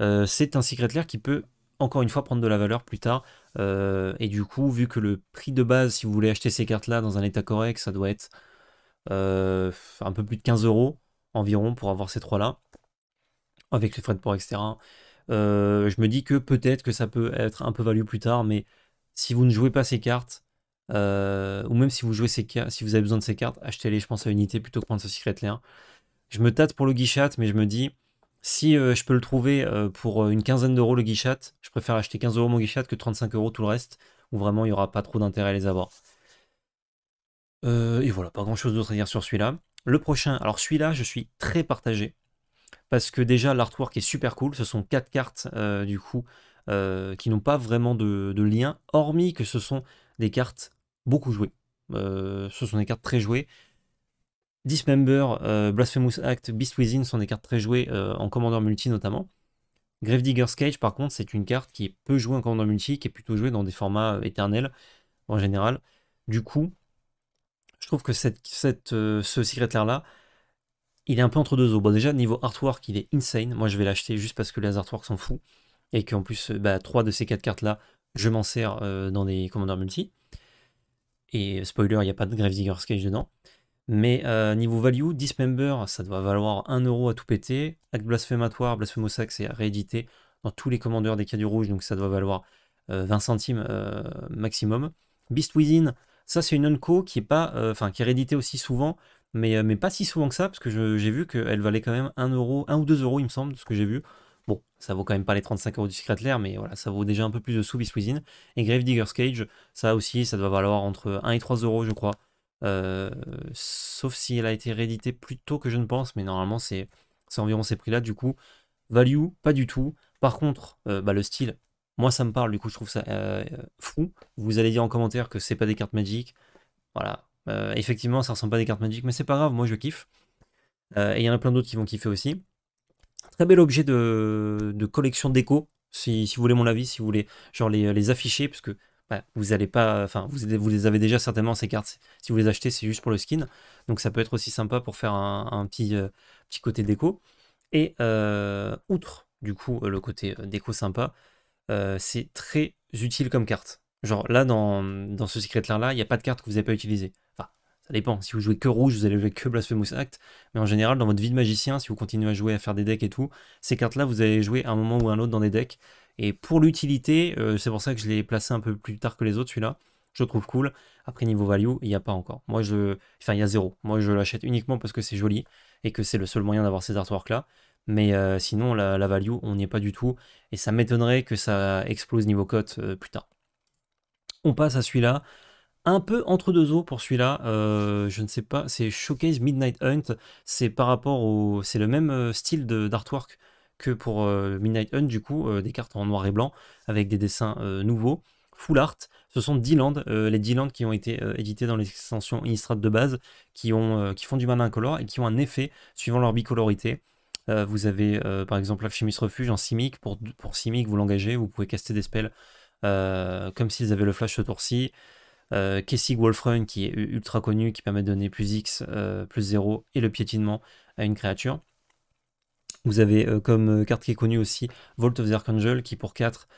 Euh, c'est un secret lair qui peut encore une fois prendre de la valeur plus tard. Euh, et du coup, vu que le prix de base, si vous voulez acheter ces cartes-là dans un état correct, ça doit être euh, un peu plus de 15 euros environ pour avoir ces trois-là, avec les frais de port, etc. je me dis que peut-être que ça peut être un peu value plus tard, mais si vous ne jouez pas ces cartes, euh, ou même si vous jouez ces si vous avez besoin de ces cartes, achetez-les, je pense, à unité plutôt que prendre ce Secret lien. Je me tâte pour le Guichat, mais je me dis, si euh, je peux le trouver euh, pour une quinzaine d'euros le Guichat, je préfère acheter 15 euros mon Guichat que 35 euros tout le reste, où vraiment il n'y aura pas trop d'intérêt à les avoir. et voilà, pas grand chose d'autre à dire sur celui-là. Le prochain, alors celui-là, je suis très partagé. Parce que déjà, l'artwork est super cool. Ce sont quatre cartes, du coup, qui n'ont pas vraiment de lien, hormis que ce sont des cartes beaucoup joué. ce euh, sont des cartes très jouées. Dismember, euh, Blasphemous Act, Beast Within sont des cartes très jouées euh, en commandant multi notamment. Gravedigger's Cage, par contre, c'est une carte qui est peu jouée en commandeur multi, qui est plutôt jouée dans des formats éternels en général. Du coup, je trouve que ce Secret Lair là, il est un peu entre deux eaux. Bon, déjà, niveau artwork, il est insane. Moi, je vais l'acheter juste parce que les artworks sont fous. Et qu'en plus, bah, 3 de ces quatre cartes là, je m'en sers dans des commandeurs multi. Et spoiler, il n'y a pas de Gravedigger Cage dedans. Mais euh, niveau value, Dismember, ça doit valoir 1€ à tout péter. Acte blasphématoire, sac c'est réédité dans tous les commandeurs des cas du rouge, donc ça doit valoir 20 euh, centimes euh, maximum. Beast Within, ça c'est une unco qui est pas, enfin qui est aussi souvent, mais, mais pas si souvent que ça, parce que j'ai vu qu'elle valait quand même 1€, 1 ou 2€ il me semble, de ce que j'ai vu. Bon, ça vaut quand même pas les 35 euros du Secret Lair, mais voilà, ça vaut déjà un peu plus de sous cuisine Et Digger's Cage, ça aussi, ça doit valoir entre 1 et 3 euros, je crois. Euh, sauf si elle a été rééditée plus tôt que je ne pense, mais normalement, c'est environ ces prix-là. Du coup, value, pas du tout. Par contre, euh, bah, le style, moi, ça me parle, du coup, je trouve ça euh, fou. Vous allez dire en commentaire que c'est pas des cartes magiques. Voilà. effectivement, ça ressemble pas à des cartes magiques, mais c'est pas grave, moi je kiffe. et il y en a plein d'autres qui vont kiffer aussi. Très bel objet de, de collection déco, si, vous voulez mon avis, si vous voulez genre les, afficher, parce que bah, vous allez pas, enfin vous, les avez déjà certainement ces cartes. Si vous les achetez, c'est juste pour le skin, donc ça peut être aussi sympa pour faire un, petit, euh, petit côté déco. Et euh, outre du coup euh, le côté déco sympa, c'est très utile comme carte. Genre là dans, dans ce secret là, il n'y a pas de carte que vous n'avez pas utilisée. Ça dépend. Si vous jouez que rouge, vous allez jouer que Blasphemous Act. Mais en général, dans votre vie de magicien, si vous continuez à jouer, à faire des decks et tout, ces cartes-là, vous allez jouer à un moment ou un autre dans des decks. Et pour l'utilité, euh, c'est pour ça que je l'ai placé un peu plus tard que les autres, celui-là. Je le trouve cool. Après, niveau value, il n'y a pas encore. Moi, je. Enfin, il y a zéro. Moi, je l'achète uniquement parce que c'est joli et que c'est le seul moyen d'avoir ces artworks-là. Mais euh, sinon, la, value, on n'y est pas du tout. Et ça m'étonnerait que ça explose niveau cote euh, plus tard. On passe à celui-là un peu entre deux eaux pour celui-là. Euh, je ne sais pas, c'est Showcase Midnight Hunt. C'est par rapport au, c'est le même euh, style d'artwork que pour euh, Midnight Hunt du coup, des cartes en noir et blanc avec des dessins nouveaux. Full art, ce sont 10 lands, les 10 lands qui ont été édités dans l'extension extensions de base, qui, ont, qui font du mana incolore et qui ont un effet suivant leur bicolorité vous avez par exemple chimiste Refuge en Simic. Pour, pour Simic, vous l'engagez, vous pouvez caster des spells comme s'ils avaient le flash ce tour-ci. Kessig euh, Wolf Wolfrun qui est ultra connu, qui permet de donner plus X, euh, plus 0 et le piétinement à une créature. Vous avez euh, comme carte qui est connue aussi Vault of the Archangel qui pour 4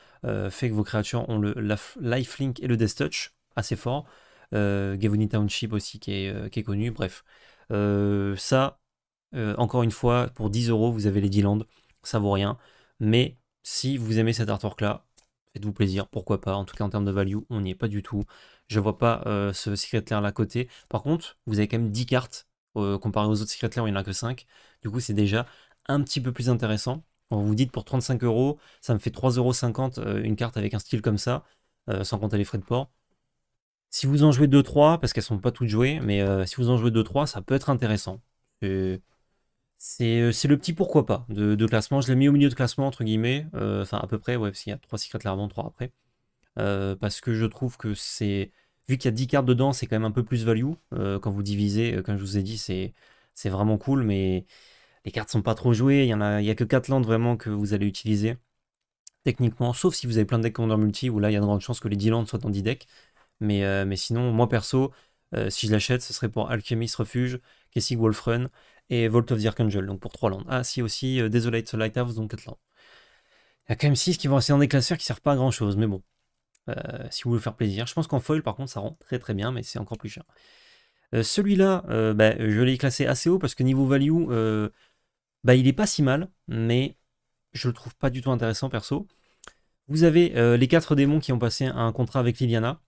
fait que vos créatures ont le Life Link et le death touch assez fort. Gavony Township aussi qui est, connu, bref. ça, encore une fois, pour 10 euros, vous avez les 10 ça vaut rien. Mais si vous aimez cet artwork là, faites-vous plaisir, pourquoi pas. En tout cas, en termes de value, on n'y est pas du tout je vois pas euh, ce Secret Lair là côté. Par contre, vous avez quand même 10 cartes euh, comparé aux autres Secret Lair il n'y en a que 5. Du coup, c'est déjà un petit peu plus intéressant. Vous vous dites pour 35 euros, ça me fait 3,50 euros euh, une carte avec un style comme ça, sans compter les frais de port. Si vous en jouez 2-3, parce qu'elles sont pas toutes jouées, mais si vous en jouez 2-3, ça peut être intéressant. C'est le petit pourquoi pas de, classement. Je l'ai mis au milieu de classement, entre guillemets. Enfin, à peu près, ouais, parce qu'il y a trois secrets avant, 3 après. parce que je trouve que c'est vu qu'il y a 10 cartes dedans, c'est quand même un peu plus value. Euh, quand vous divisez, euh, comme je vous ai dit, c'est vraiment cool, mais les cartes sont pas trop jouées. Il y en a, il a que 4 landes vraiment que vous allez utiliser techniquement, sauf si vous avez plein de decks Commander multi, où là, il y a de grandes chances que les 10 landes soient dans 10 decks. Mais, euh, mais sinon, moi perso, si je l'achète, ce serait pour Alchemist Refuge, Kessig Run, et Vault of the Archangel, donc pour 3 landes. Ah, si aussi Desolate Lighthouse, donc 4 landes. Il y a quand même 6 qui vont rester dans des classeurs qui servent pas à grand chose, mais bon, euh, si vous voulez faire plaisir. Je pense qu'en foil, par contre, ça rend très très bien, mais c'est encore plus cher. Euh, celui-là, euh, bah, je l'ai classé assez haut parce que niveau value, bah, il est pas si mal, mais je le trouve pas du tout intéressant perso. Vous avez les quatre démons qui ont passé un contrat avec Liliana.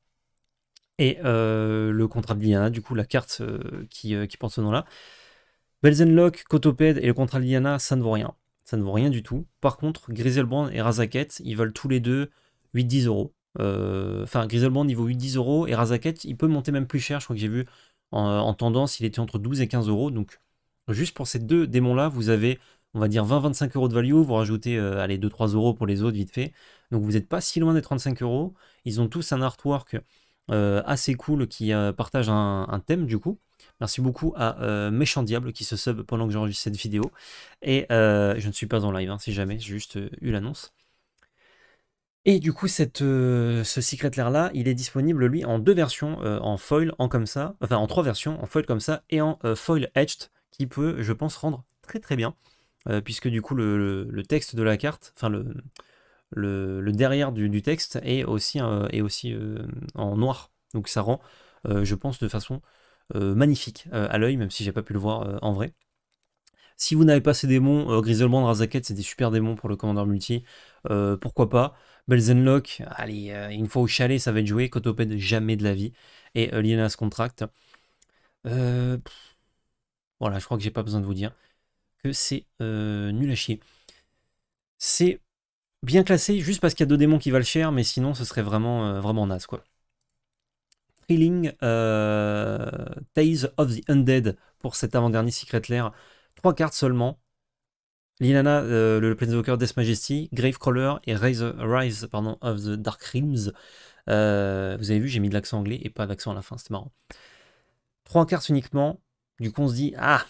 Et le contrat de Liliana, du coup, la carte qui, porte ce nom-là. Belzenlock, Cotoped et le contrat de Liliana, ça ne vaut rien. Ça ne vaut rien du tout. Par contre, Griselbrand et Razaket, ils veulent tous les deux 8-10 euros. Euh, enfin, il niveau 8-10 euros. Et Razaket, il peut monter même plus cher. Je crois que j'ai vu en, tendance, il était entre 12 et 15 euros. Donc, juste pour ces deux démons-là, vous avez, on va dire, 20-25 euros de value. Vous rajoutez, euh, allez, 2-3 euros pour les autres, vite fait. Donc, vous n'êtes pas si loin des 35 euros. Ils ont tous un artwork euh, assez cool qui partage un, thème, du coup. Merci beaucoup à Méchant Diable qui se sub pendant que j'enregistre cette vidéo. Et je ne suis pas en live, hein, si jamais, j'ai juste eu l'annonce. Et du coup, cette, euh, ce Secret Lair là, il est disponible lui en deux versions, euh, en foil, en comme ça, enfin en trois versions, en foil comme ça et en euh, foil etched, qui peut, je pense, rendre très très bien, puisque du coup le, le, texte de la carte, enfin le, le, derrière du, texte est aussi, est aussi en noir, donc ça rend, je pense, de façon magnifique à l'œil, même si j'ai pas pu le voir en vrai. Si vous n'avez pas ces démons, Griselbrand, Razaket, c'est des super démons pour le commandeur multi, pourquoi pas Belzenlock, allez, euh, une fois au chalet, ça va être joué. Cotoped, jamais de la vie. Et euh, Lienas Contract. Euh, voilà, je crois que j'ai pas besoin de vous dire que c'est nul à chier. C'est bien classé juste parce qu'il y a deux démons qui valent cher, mais sinon ce serait vraiment, vraiment naze quoi. Thrilling Tales of the Undead pour cet avant-dernier Secret Lair. Trois cartes seulement. Lilana, euh, le Prince Des Death Majesty, Gravecrawler et Rise, Rise pardon, of the Dark Realms. Euh, vous avez vu, j'ai mis de l'accent anglais et pas d'accent à la fin, c'était marrant. Trois cartes uniquement, du coup on se dit, ah,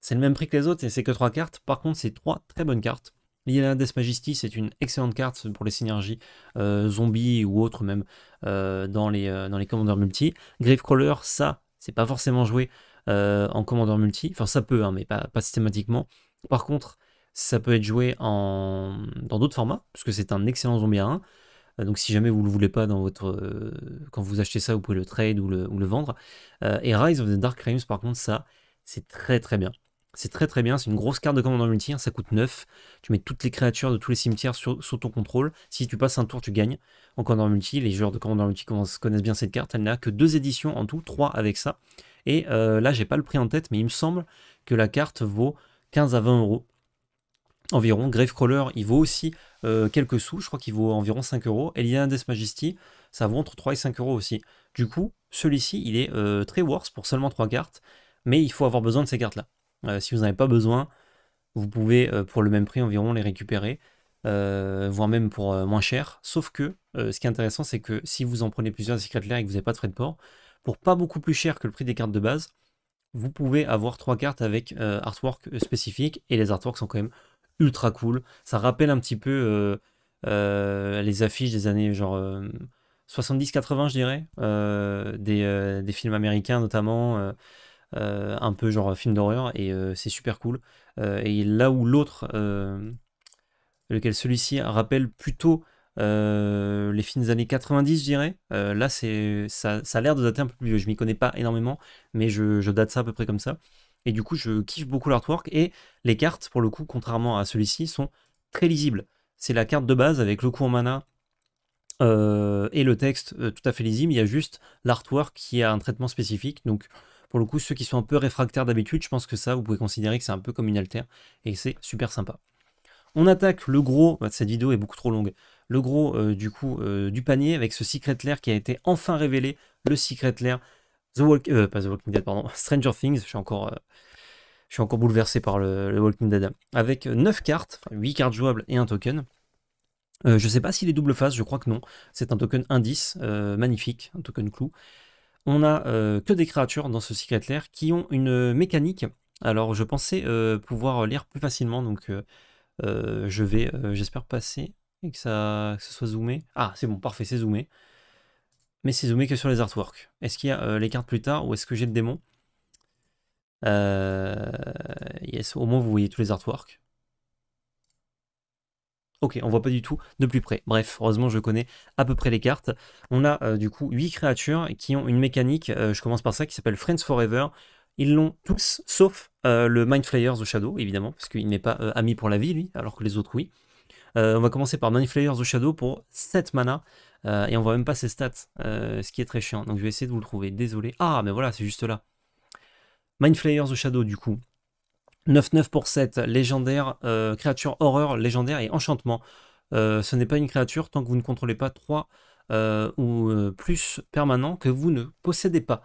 c'est le même prix que les autres et c'est que trois cartes. Par contre, c'est trois très bonnes cartes. Lilana Death Majesty, c'est une excellente carte pour les synergies euh, zombies ou autres même dans les, dans les commandeurs multi. Gravecrawler, ça, c'est pas forcément joué en commandeur multi. Enfin, ça peut, hein, mais pas systématiquement. Par contre, ça peut être joué dans d'autres formats, puisque c'est un excellent zombie à 1. Euh, donc si jamais vous ne le voulez pas dans votre, euh, quand vous achetez ça, vous pouvez le trade ou le, vendre. Euh, et Rise of the Dark Realms, par contre, ça, c'est très très bien. C'est très très bien, c'est une grosse carte de commandant multi, hein. ça coûte 9. Tu mets toutes les créatures de tous les cimetières sur, sous ton contrôle. Si tu passes un tour, tu gagnes en commandant multi. Les joueurs de commandant multi connaissent bien cette carte, elle n'a que deux éditions en tout, trois avec ça. Et là, j'ai pas le prix en tête, mais il me semble que la carte vaut 15 à 20 euros environ. Gravecrawler, il vaut aussi euh, quelques sous, je crois qu'il vaut environ 5 euros. Et un Majesty, ça vaut entre 3 et 5 euros aussi. Du coup, celui-ci, il est euh, très worth pour seulement 3 cartes, mais il faut avoir besoin de ces cartes-là. Euh, si vous n'en avez pas besoin, vous pouvez pour le même prix environ les récupérer, voire même pour moins cher. Sauf que ce qui est intéressant, c'est que si vous en prenez plusieurs Secret Lair et que vous n'avez pas de frais de port, pour pas beaucoup plus cher que le prix des cartes de base, vous pouvez avoir trois cartes avec artwork spécifique et les artworks sont quand même ultra cool. Ça rappelle un petit peu euh, euh, les affiches des années genre 70-80, euh, je dirais, des, films américains notamment. un peu genre film d'horreur et c'est super cool. et là où l'autre, lequel celui-ci rappelle plutôt les films des années 90, je dirais, là c'est ça, ça, a l'air de dater un peu plus vieux. Je m'y connais pas énormément, mais je, date ça à peu près comme ça. Et du coup, je kiffe beaucoup l'artwork. Et les cartes, pour le coup, contrairement à celui-ci, sont très lisibles. C'est la carte de base avec le coup en mana euh, et le texte euh, tout à fait lisible. Il y a juste l'artwork qui a un traitement spécifique. Donc, pour le coup, ceux qui sont un peu réfractaires d'habitude, je pense que ça, vous pouvez considérer que c'est un peu comme une altère. Et c'est super sympa. On attaque le gros, bah, cette vidéo est beaucoup trop longue, le gros euh, du coup du panier avec ce Secret Lair qui a été enfin révélé, le Secret Lair euh, The Walking Dead, pardon, Stranger Things, je suis encore, euh, je suis encore bouleversé par le, Walking Dead, avec 9 euh, cartes, 8 cartes jouables et un token. Je ne sais pas s'il est double face, je crois que non. C'est un token indice, magnifique, un token clou. On n'a que des créatures dans ce Secret qui ont une mécanique. Alors je pensais pouvoir lire plus facilement, donc je vais, j'espère passer et que, ça, que soit zoomé. Ah, c'est bon, parfait, c'est zoomé mais c'est zoomé que sur les artworks. Est-ce qu'il y a euh, les cartes plus tard ou est-ce que j'ai le démon euh, Yes, au moins vous voyez tous les artworks. Ok, on voit pas du tout de plus près. Bref, heureusement je connais à peu près les cartes. On a euh, du coup 8 créatures qui ont une mécanique, je commence par ça, qui s'appelle Friends Forever. Ils l'ont tous, sauf le Mind Flayers au Shadow, évidemment, parce qu'il n'est pas ami pour la vie, lui, alors que les autres, oui. on va commencer par Mind Flayers au Shadow pour 7 mana. Euh, et on voit même pas ses stats, euh, ce qui est très chiant. Donc je vais essayer de vous le trouver, désolé. Ah, mais voilà, c'est juste là. Mindflayers au Shadow, du coup. 9-9 pour 7, légendaire, euh, créature horreur, légendaire et enchantement. ce n'est pas une créature tant que vous ne contrôlez pas 3 ou plus permanents que vous ne possédez pas.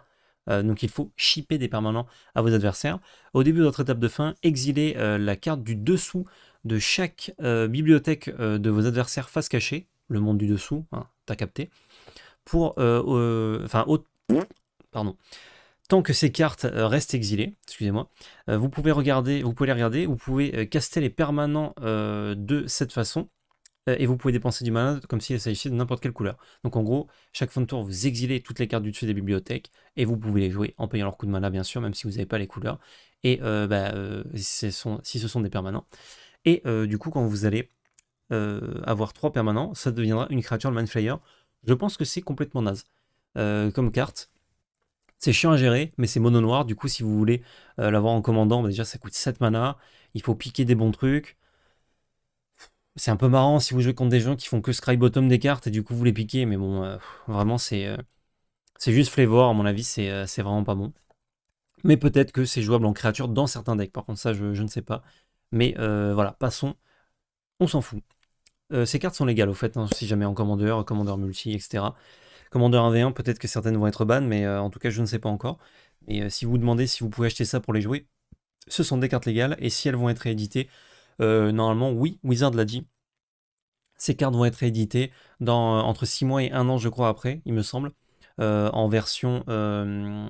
donc il faut shipper des permanents à vos adversaires. Au début de votre étape de fin, exilez la carte du dessous de chaque bibliothèque de vos adversaires face cachée le monde du dessous, tu hein, t'as capté, pour, euh, euh, enfin, autre. pardon, tant que ces cartes euh, restent exilées, excusez-moi, vous pouvez regarder, vous pouvez les regarder, vous pouvez caster les permanents de cette façon, et vous pouvez dépenser du mana comme s'il s'agissait de n'importe quelle couleur. Donc en gros, chaque fin de tour, vous exilez toutes les cartes du dessus des bibliothèques, et vous pouvez les jouer en payant leur coup de mana, bien sûr, même si vous n'avez pas les couleurs, et bah, sont, si ce sont des permanents. Et du coup, quand vous allez euh, avoir 3 permanents, ça deviendra une créature, le flyer. Je pense que c'est complètement naze euh, comme carte. C'est chiant à gérer, mais c'est mono noir. Du coup, si vous voulez euh, l'avoir en commandant, bah, déjà ça coûte 7 mana. Il faut piquer des bons trucs. C'est un peu marrant si vous jouez contre des gens qui font que scry bottom des cartes et du coup vous les piquez, mais bon, vraiment c'est c'est juste flavor, à mon avis, c'est vraiment pas bon. Mais peut-être que c'est jouable en créature dans certains decks. Par contre, ça, je, ne sais pas. Mais voilà, passons. On s'en fout. Euh, ces cartes sont légales au fait, hein, si jamais en commandeur, commandeur multi, etc. Commandeur 1v1, peut-être que certaines vont être bannes, mais euh, en tout cas je ne sais pas encore. Et euh, si vous demandez si vous pouvez acheter ça pour les jouer, ce sont des cartes légales, et si elles vont être rééditées, normalement oui, Wizard l'a dit, ces cartes vont être rééditées dans, entre 6 mois et 1 an je crois après, il me semble. en version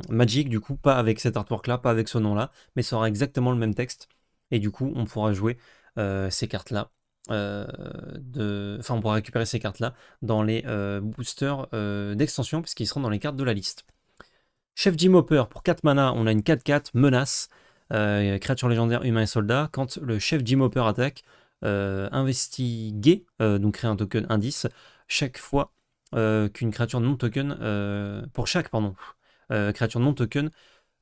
Magic, du coup, pas avec cet artwork-là, pas avec ce nom-là, mais ça aura exactement le même texte. Et du coup, on pourra jouer ces cartes-là euh, de, enfin on pourra récupérer ces cartes là dans les euh, boosters euh, d'extension puisqu'ils seront dans les cartes de la liste. Chef Jim Hopper, pour 4 mana, on a une 4-4, menace, créature légendaire, humain et soldat. Quand le chef Jim Hopper attaque, investiguer, donc créer un token indice, chaque fois qu'une créature non token, pour chaque, pardon, créature non token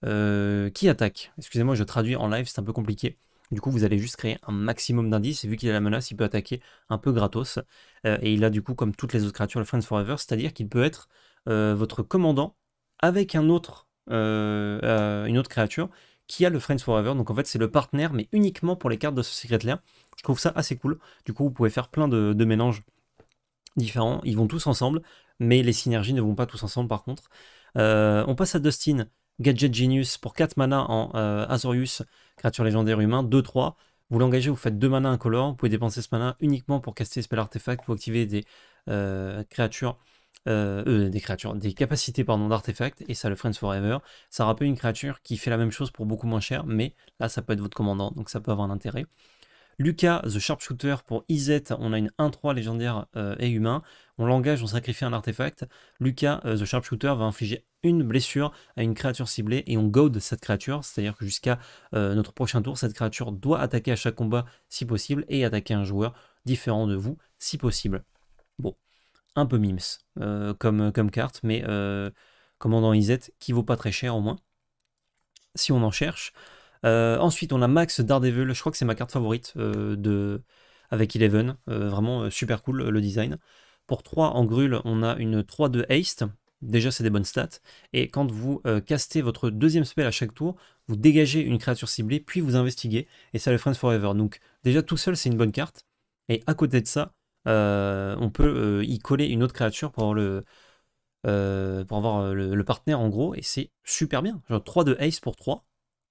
qui attaque. Excusez-moi, je traduis en live, c'est un peu compliqué. Du coup, vous allez juste créer un maximum d'indices. Vu qu'il a la menace, il peut attaquer un peu gratos. Euh, et il a du coup, comme toutes les autres créatures, le Friends Forever, c'est-à-dire qu'il peut être euh, votre commandant avec un autre, euh, une autre créature qui a le Friends Forever. Donc en fait, c'est le partenaire, mais uniquement pour les cartes de ce Secret Lair. Je trouve ça assez cool. Du coup, vous pouvez faire plein de mélanges différents. Ils vont tous ensemble, mais les synergies ne vont pas tous ensemble par contre. on passe à Dustin Gadget Genius pour 4 mana en euh, Azorius, créature légendaire humain, 2-3. Vous l'engagez, vous faites 2 manas incolores, vous pouvez dépenser ce mana uniquement pour caster Spell Artefact ou activer des euh, créatures. Euh, des créatures, des capacités pardon d'artefacts et ça le Friends Forever. Ça rappelle une créature qui fait la même chose pour beaucoup moins cher, mais là ça peut être votre commandant, donc ça peut avoir un intérêt. Lucas, The Sharpshooter pour Izet, on a une 1-3 légendaire euh, et humain. On l'engage, on sacrifie un artefact. Lucas, euh, The Sharpshooter, va infliger une blessure à une créature ciblée et on goad cette créature, c'est-à-dire que jusqu'à euh, notre prochain tour, cette créature doit attaquer à chaque combat si possible et attaquer un joueur différent de vous si possible. Bon, un peu mimes comme, comme carte, mais commandant Izet qui vaut pas très cher au moins. Si on en cherche, euh, ensuite, on a Max Daredevil, je crois que c'est ma carte favorite euh, de, avec Eleven. Euh, vraiment super cool le design. Pour 3 en grul, on a une 3 de haste. Déjà, c'est des bonnes stats. Et quand vous castez votre deuxième spell à chaque tour, vous dégagez une créature ciblée, puis vous investiguez. Et ça le Friends Forever. Donc, déjà, tout seul, c'est une bonne carte. Et à côté de ça, on peut y coller une autre créature pour avoir le, pour avoir le partenaire, en gros. Et c'est super bien. Genre 3 de haste pour 3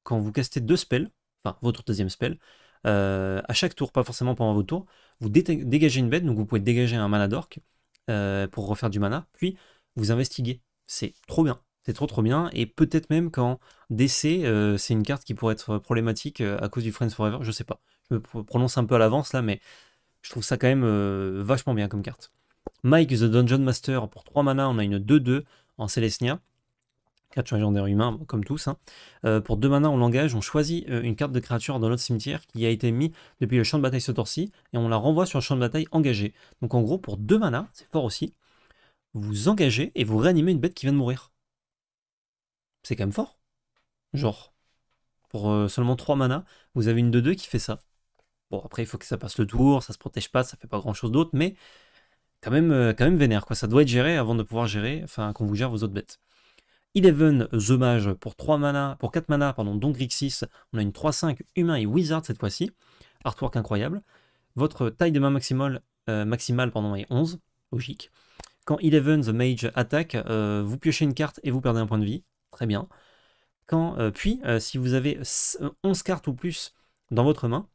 quand vous castez deux spells, enfin votre deuxième spell, euh, à chaque tour, pas forcément pendant votre tour, vous dégagez une bête, donc vous pouvez dégager un mana d'orc euh, pour refaire du mana, puis vous investiguez. C'est trop bien, c'est trop trop bien, et peut-être même quand DC, euh, c'est une carte qui pourrait être problématique à cause du Friends Forever, je sais pas. Je me prononce un peu à l'avance là, mais je trouve ça quand même vachement bien comme carte. Mike the Dungeon Master, pour 3 mana, on a une 2-2 en Celestia. 4 d'air humain, comme tous. Hein. Euh, pour deux mana, on l'engage, on choisit euh, une carte de créature dans notre cimetière qui a été mise depuis le champ de bataille ce tour-ci, et on la renvoie sur le champ de bataille engagé. Donc en gros, pour deux manas, c'est fort aussi, vous engagez et vous réanimez une bête qui vient de mourir. C'est quand même fort. Genre, pour euh, seulement 3 manas, vous avez une de 2 qui fait ça. Bon, après, il faut que ça passe le tour, ça se protège pas, ça fait pas grand-chose d'autre, mais quand même, quand même vénère, quoi. Ça doit être géré avant de pouvoir gérer, enfin, qu'on vous gère vos autres bêtes. 11, The Mage, pour 3 mana, pour 4 mana, pardon, donc Grixis, on a une 3-5 humain et wizard cette fois-ci. Artwork incroyable. Votre taille de main maximale, euh, maximale est 11, logique. Quand 11, The Mage attaque, euh, vous piochez une carte et vous perdez un point de vie. Très bien. Quand, euh, puis, si vous avez 11 cartes ou plus dans votre main,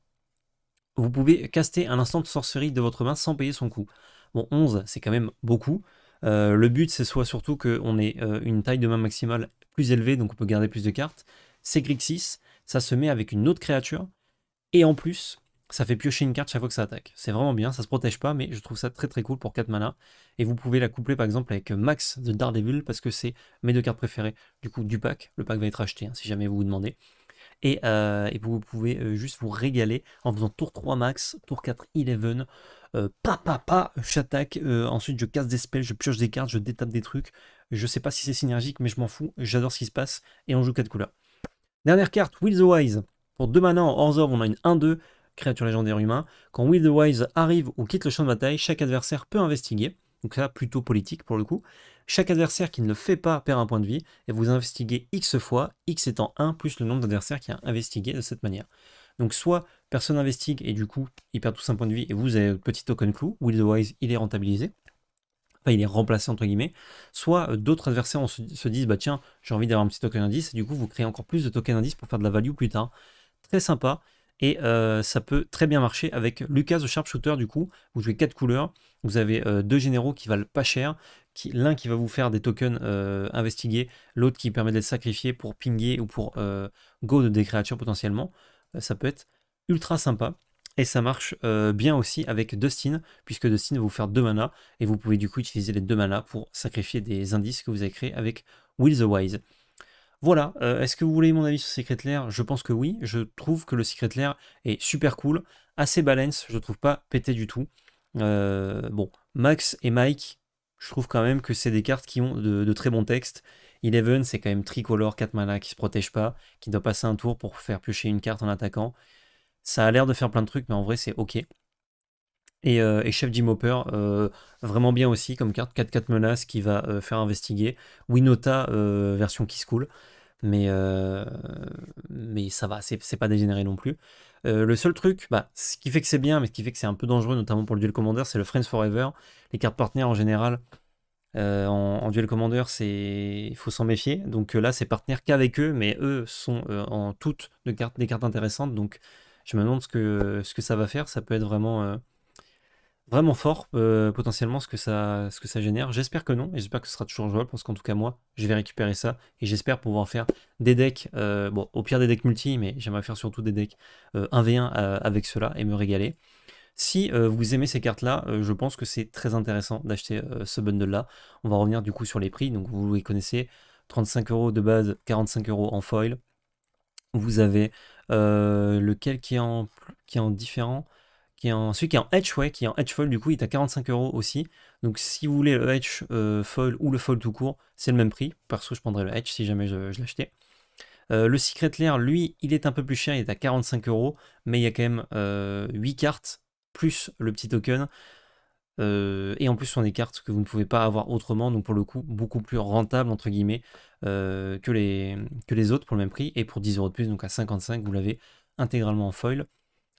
vous pouvez caster un instant de sorcerie de votre main sans payer son coût. Bon, 11, c'est quand même beaucoup. Euh, le but, c'est soit surtout qu'on ait euh, une taille de main maximale plus élevée, donc on peut garder plus de cartes. C'est Grixis, 6, ça se met avec une autre créature, et en plus, ça fait piocher une carte chaque fois que ça attaque. C'est vraiment bien, ça se protège pas, mais je trouve ça très très cool pour 4 mana. Et vous pouvez la coupler par exemple avec Max de Daredevil, parce que c'est mes deux cartes préférées du coup du pack. Le pack va être acheté, hein, si jamais vous vous demandez. Et, euh, et, vous pouvez juste vous régaler en faisant tour 3 max, tour 4 Eleven... Euh, pa pa pa, j'attaque, euh, ensuite je casse des spells, je pioche des cartes, je détape des trucs. Je sais pas si c'est synergique, mais je m'en fous, j'adore ce qui se passe, et on joue 4 couleurs. Dernière carte, Will the Wise. Pour 2 mana en Orzhov, on a une 1-2, créature légendaire humain. Quand Will the Wise arrive ou quitte le champ de bataille, chaque adversaire peut investiguer. Donc ça, plutôt politique pour le coup. Chaque adversaire qui ne le fait pas perd un point de vie, et vous investiguez X fois, X étant 1 plus le nombre d'adversaires qui a investigué de cette manière. Donc soit personne n'investigue et du coup il perd tout un point de vie et vous avez votre petit token clou, Will Wise il est rentabilisé, enfin il est remplacé entre guillemets, soit euh, d'autres adversaires se, disent bah tiens j'ai envie d'avoir un petit token indice et du coup vous créez encore plus de tokens indice pour faire de la value plus tard. Très sympa et euh, ça peut très bien marcher avec Lucas le sharpshooter du coup, vous jouez quatre couleurs, vous avez euh, deux généraux qui valent pas cher, l'un qui va vous faire des tokens investigués, l'autre qui permet d'être sacrifié pour pinguer ou pour go de des créatures potentiellement. Euh, ça peut être ultra sympa. Et ça marche euh, bien aussi avec Dustin, puisque Dustin va vous faire deux manas, et vous pouvez du coup utiliser les deux manas pour sacrifier des indices que vous avez créés avec Will the Wise. Voilà, euh, est-ce que vous voulez mon avis sur Secret Lair Je pense que oui, je trouve que le Secret Lair est super cool, assez balance, je trouve pas pété du tout. bon, Max et Mike, je trouve quand même que c'est des cartes qui ont de très bons textes, Eleven, c'est quand même tricolore, 4 mana qui se protège pas, qui doit passer un tour pour faire piocher une carte en attaquant. Ça a l'air de faire plein de trucs, mais en vrai, c'est ok. Et, euh, Chef Jim Hopper, euh, vraiment bien aussi comme carte, 4-4 menaces qui va euh, faire investiguer. Winota, version qui se coule, mais, mais ça va, c'est pas dégénéré non plus. le seul truc, bah, ce qui fait que c'est bien, mais ce qui fait que c'est un peu dangereux, notamment pour le duel commander, c'est le Friends Forever. Les cartes partenaires en général, euh, en, duel commandeur, c'est il faut s'en méfier. Donc euh, là, c'est partenaire qu'avec eux, mais eux sont euh, en toutes de des cartes intéressantes. Donc je me demande ce que, ce que ça va faire. Ça peut être vraiment, vraiment fort potentiellement ce que ça, génère. J'espère que non, et j'espère que ce sera toujours jouable parce qu'en tout cas moi, je vais récupérer ça et j'espère pouvoir faire des decks. bon, au pire des decks multi, mais j'aimerais faire surtout des decks 1v1 avec cela et me régaler. Si euh, vous aimez ces cartes-là, euh, je pense que c'est très intéressant d'acheter euh, ce bundle-là. On va revenir du coup sur les prix. Donc vous les connaissez, 35 euros de base, 45 euros en foil. Vous avez lequel qui est en, qui est en différent qui est celui qui est en Edge, qui est en Edge Foil, du coup, il est à 45 euros aussi. Donc, si vous voulez le Edge Foil ou le Foil tout court, c'est le même prix. Parce que je prendrais le Edge si jamais je, l'achetais. le Secret Lair, lui, il est un peu plus cher, il est à 45 euros, mais il y a quand même 8 cartes plus le petit token. Euh, et en plus, ce sont des cartes que vous ne pouvez pas avoir autrement, donc pour le coup, beaucoup plus rentable entre guillemets euh, que, les, que les autres pour le même prix. Et pour 10 euros de plus, donc à 55, vous l'avez intégralement en foil.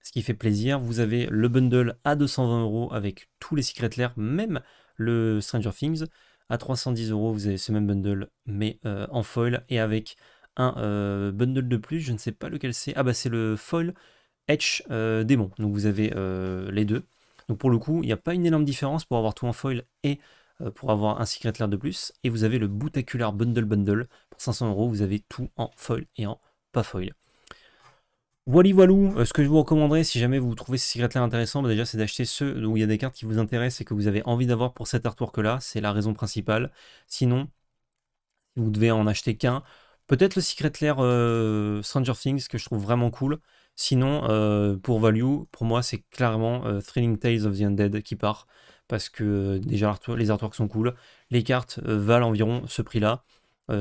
Ce qui fait plaisir. Vous avez le bundle à 220 euros avec tous les secrets Lair, même le Stranger Things. À 310 euros, vous avez ce même bundle, mais euh, en foil et avec un bundle de plus. Je ne sais pas lequel c'est. Ah, bah, c'est le foil Edge euh, Démon. Donc vous avez euh, les deux. Donc pour le coup, il n'y a pas une énorme différence pour avoir tout en foil et euh, pour avoir un Secret Lair de plus. Et vous avez le Boutacular Bundle Bundle. Pour 500 euros, vous avez tout en foil et en pas foil. Voilà, Walou, ce que je vous recommanderais si jamais vous trouvez ce Secret Lair intéressant, bah, déjà c'est d'acheter ceux où il y a des cartes qui vous intéressent et que vous avez envie d'avoir pour cet artwork là. C'est la raison principale. Sinon, vous devez en acheter qu'un, peut-être le Secret Lair Stranger Things que je trouve vraiment cool. Sinon, euh, pour Value, pour moi, c'est clairement euh, Thrilling Tales of the Undead qui part. Parce que euh, déjà, les artworks sont cool. Les cartes valent environ ce prix-là.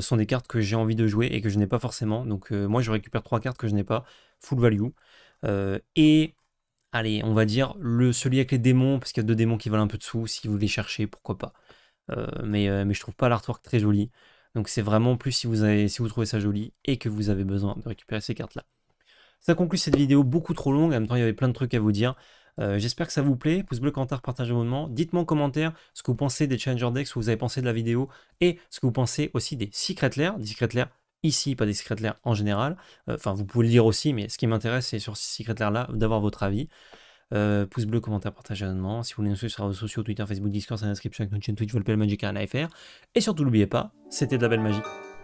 sont des cartes que j'ai envie de jouer et que je n'ai pas forcément. Donc, moi, je récupère trois cartes que je n'ai pas. Full value. et allez, on va dire, le, celui avec les démons, parce qu'il y a deux démons qui valent un peu de sous, si vous les cherchez, pourquoi pas. mais, je mais je trouve pas l'artwork très joli. Donc c'est vraiment plus si vous trouvez ça joli et que vous avez besoin de récupérer ces cartes-là. Ça conclut cette vidéo beaucoup trop longue. En même temps, il y avait plein de trucs à vous dire. Euh, j'espère que ça vous plaît. Pouce bleu, commentaire, partage abonnement. Dites-moi en commentaire ce que vous pensez des Challenger Decks, ce que vous avez pensé de la vidéo et ce que vous pensez aussi des Secret Lair. Des Secret Lair ici, pas des Secret Lair en général. Euh, enfin, vous pouvez le dire aussi, mais ce qui m'intéresse, c'est sur ces Secret Lair là d'avoir votre avis. Euh, pouce bleu, commentaire, partage, abonnement. Si vous voulez nous suivre sur les réseaux sociaux, Twitter, Facebook, Discord, c'est la description avec notre chaîne Twitch, Volpel Magic et Et surtout, n'oubliez pas, c'était de la belle magie.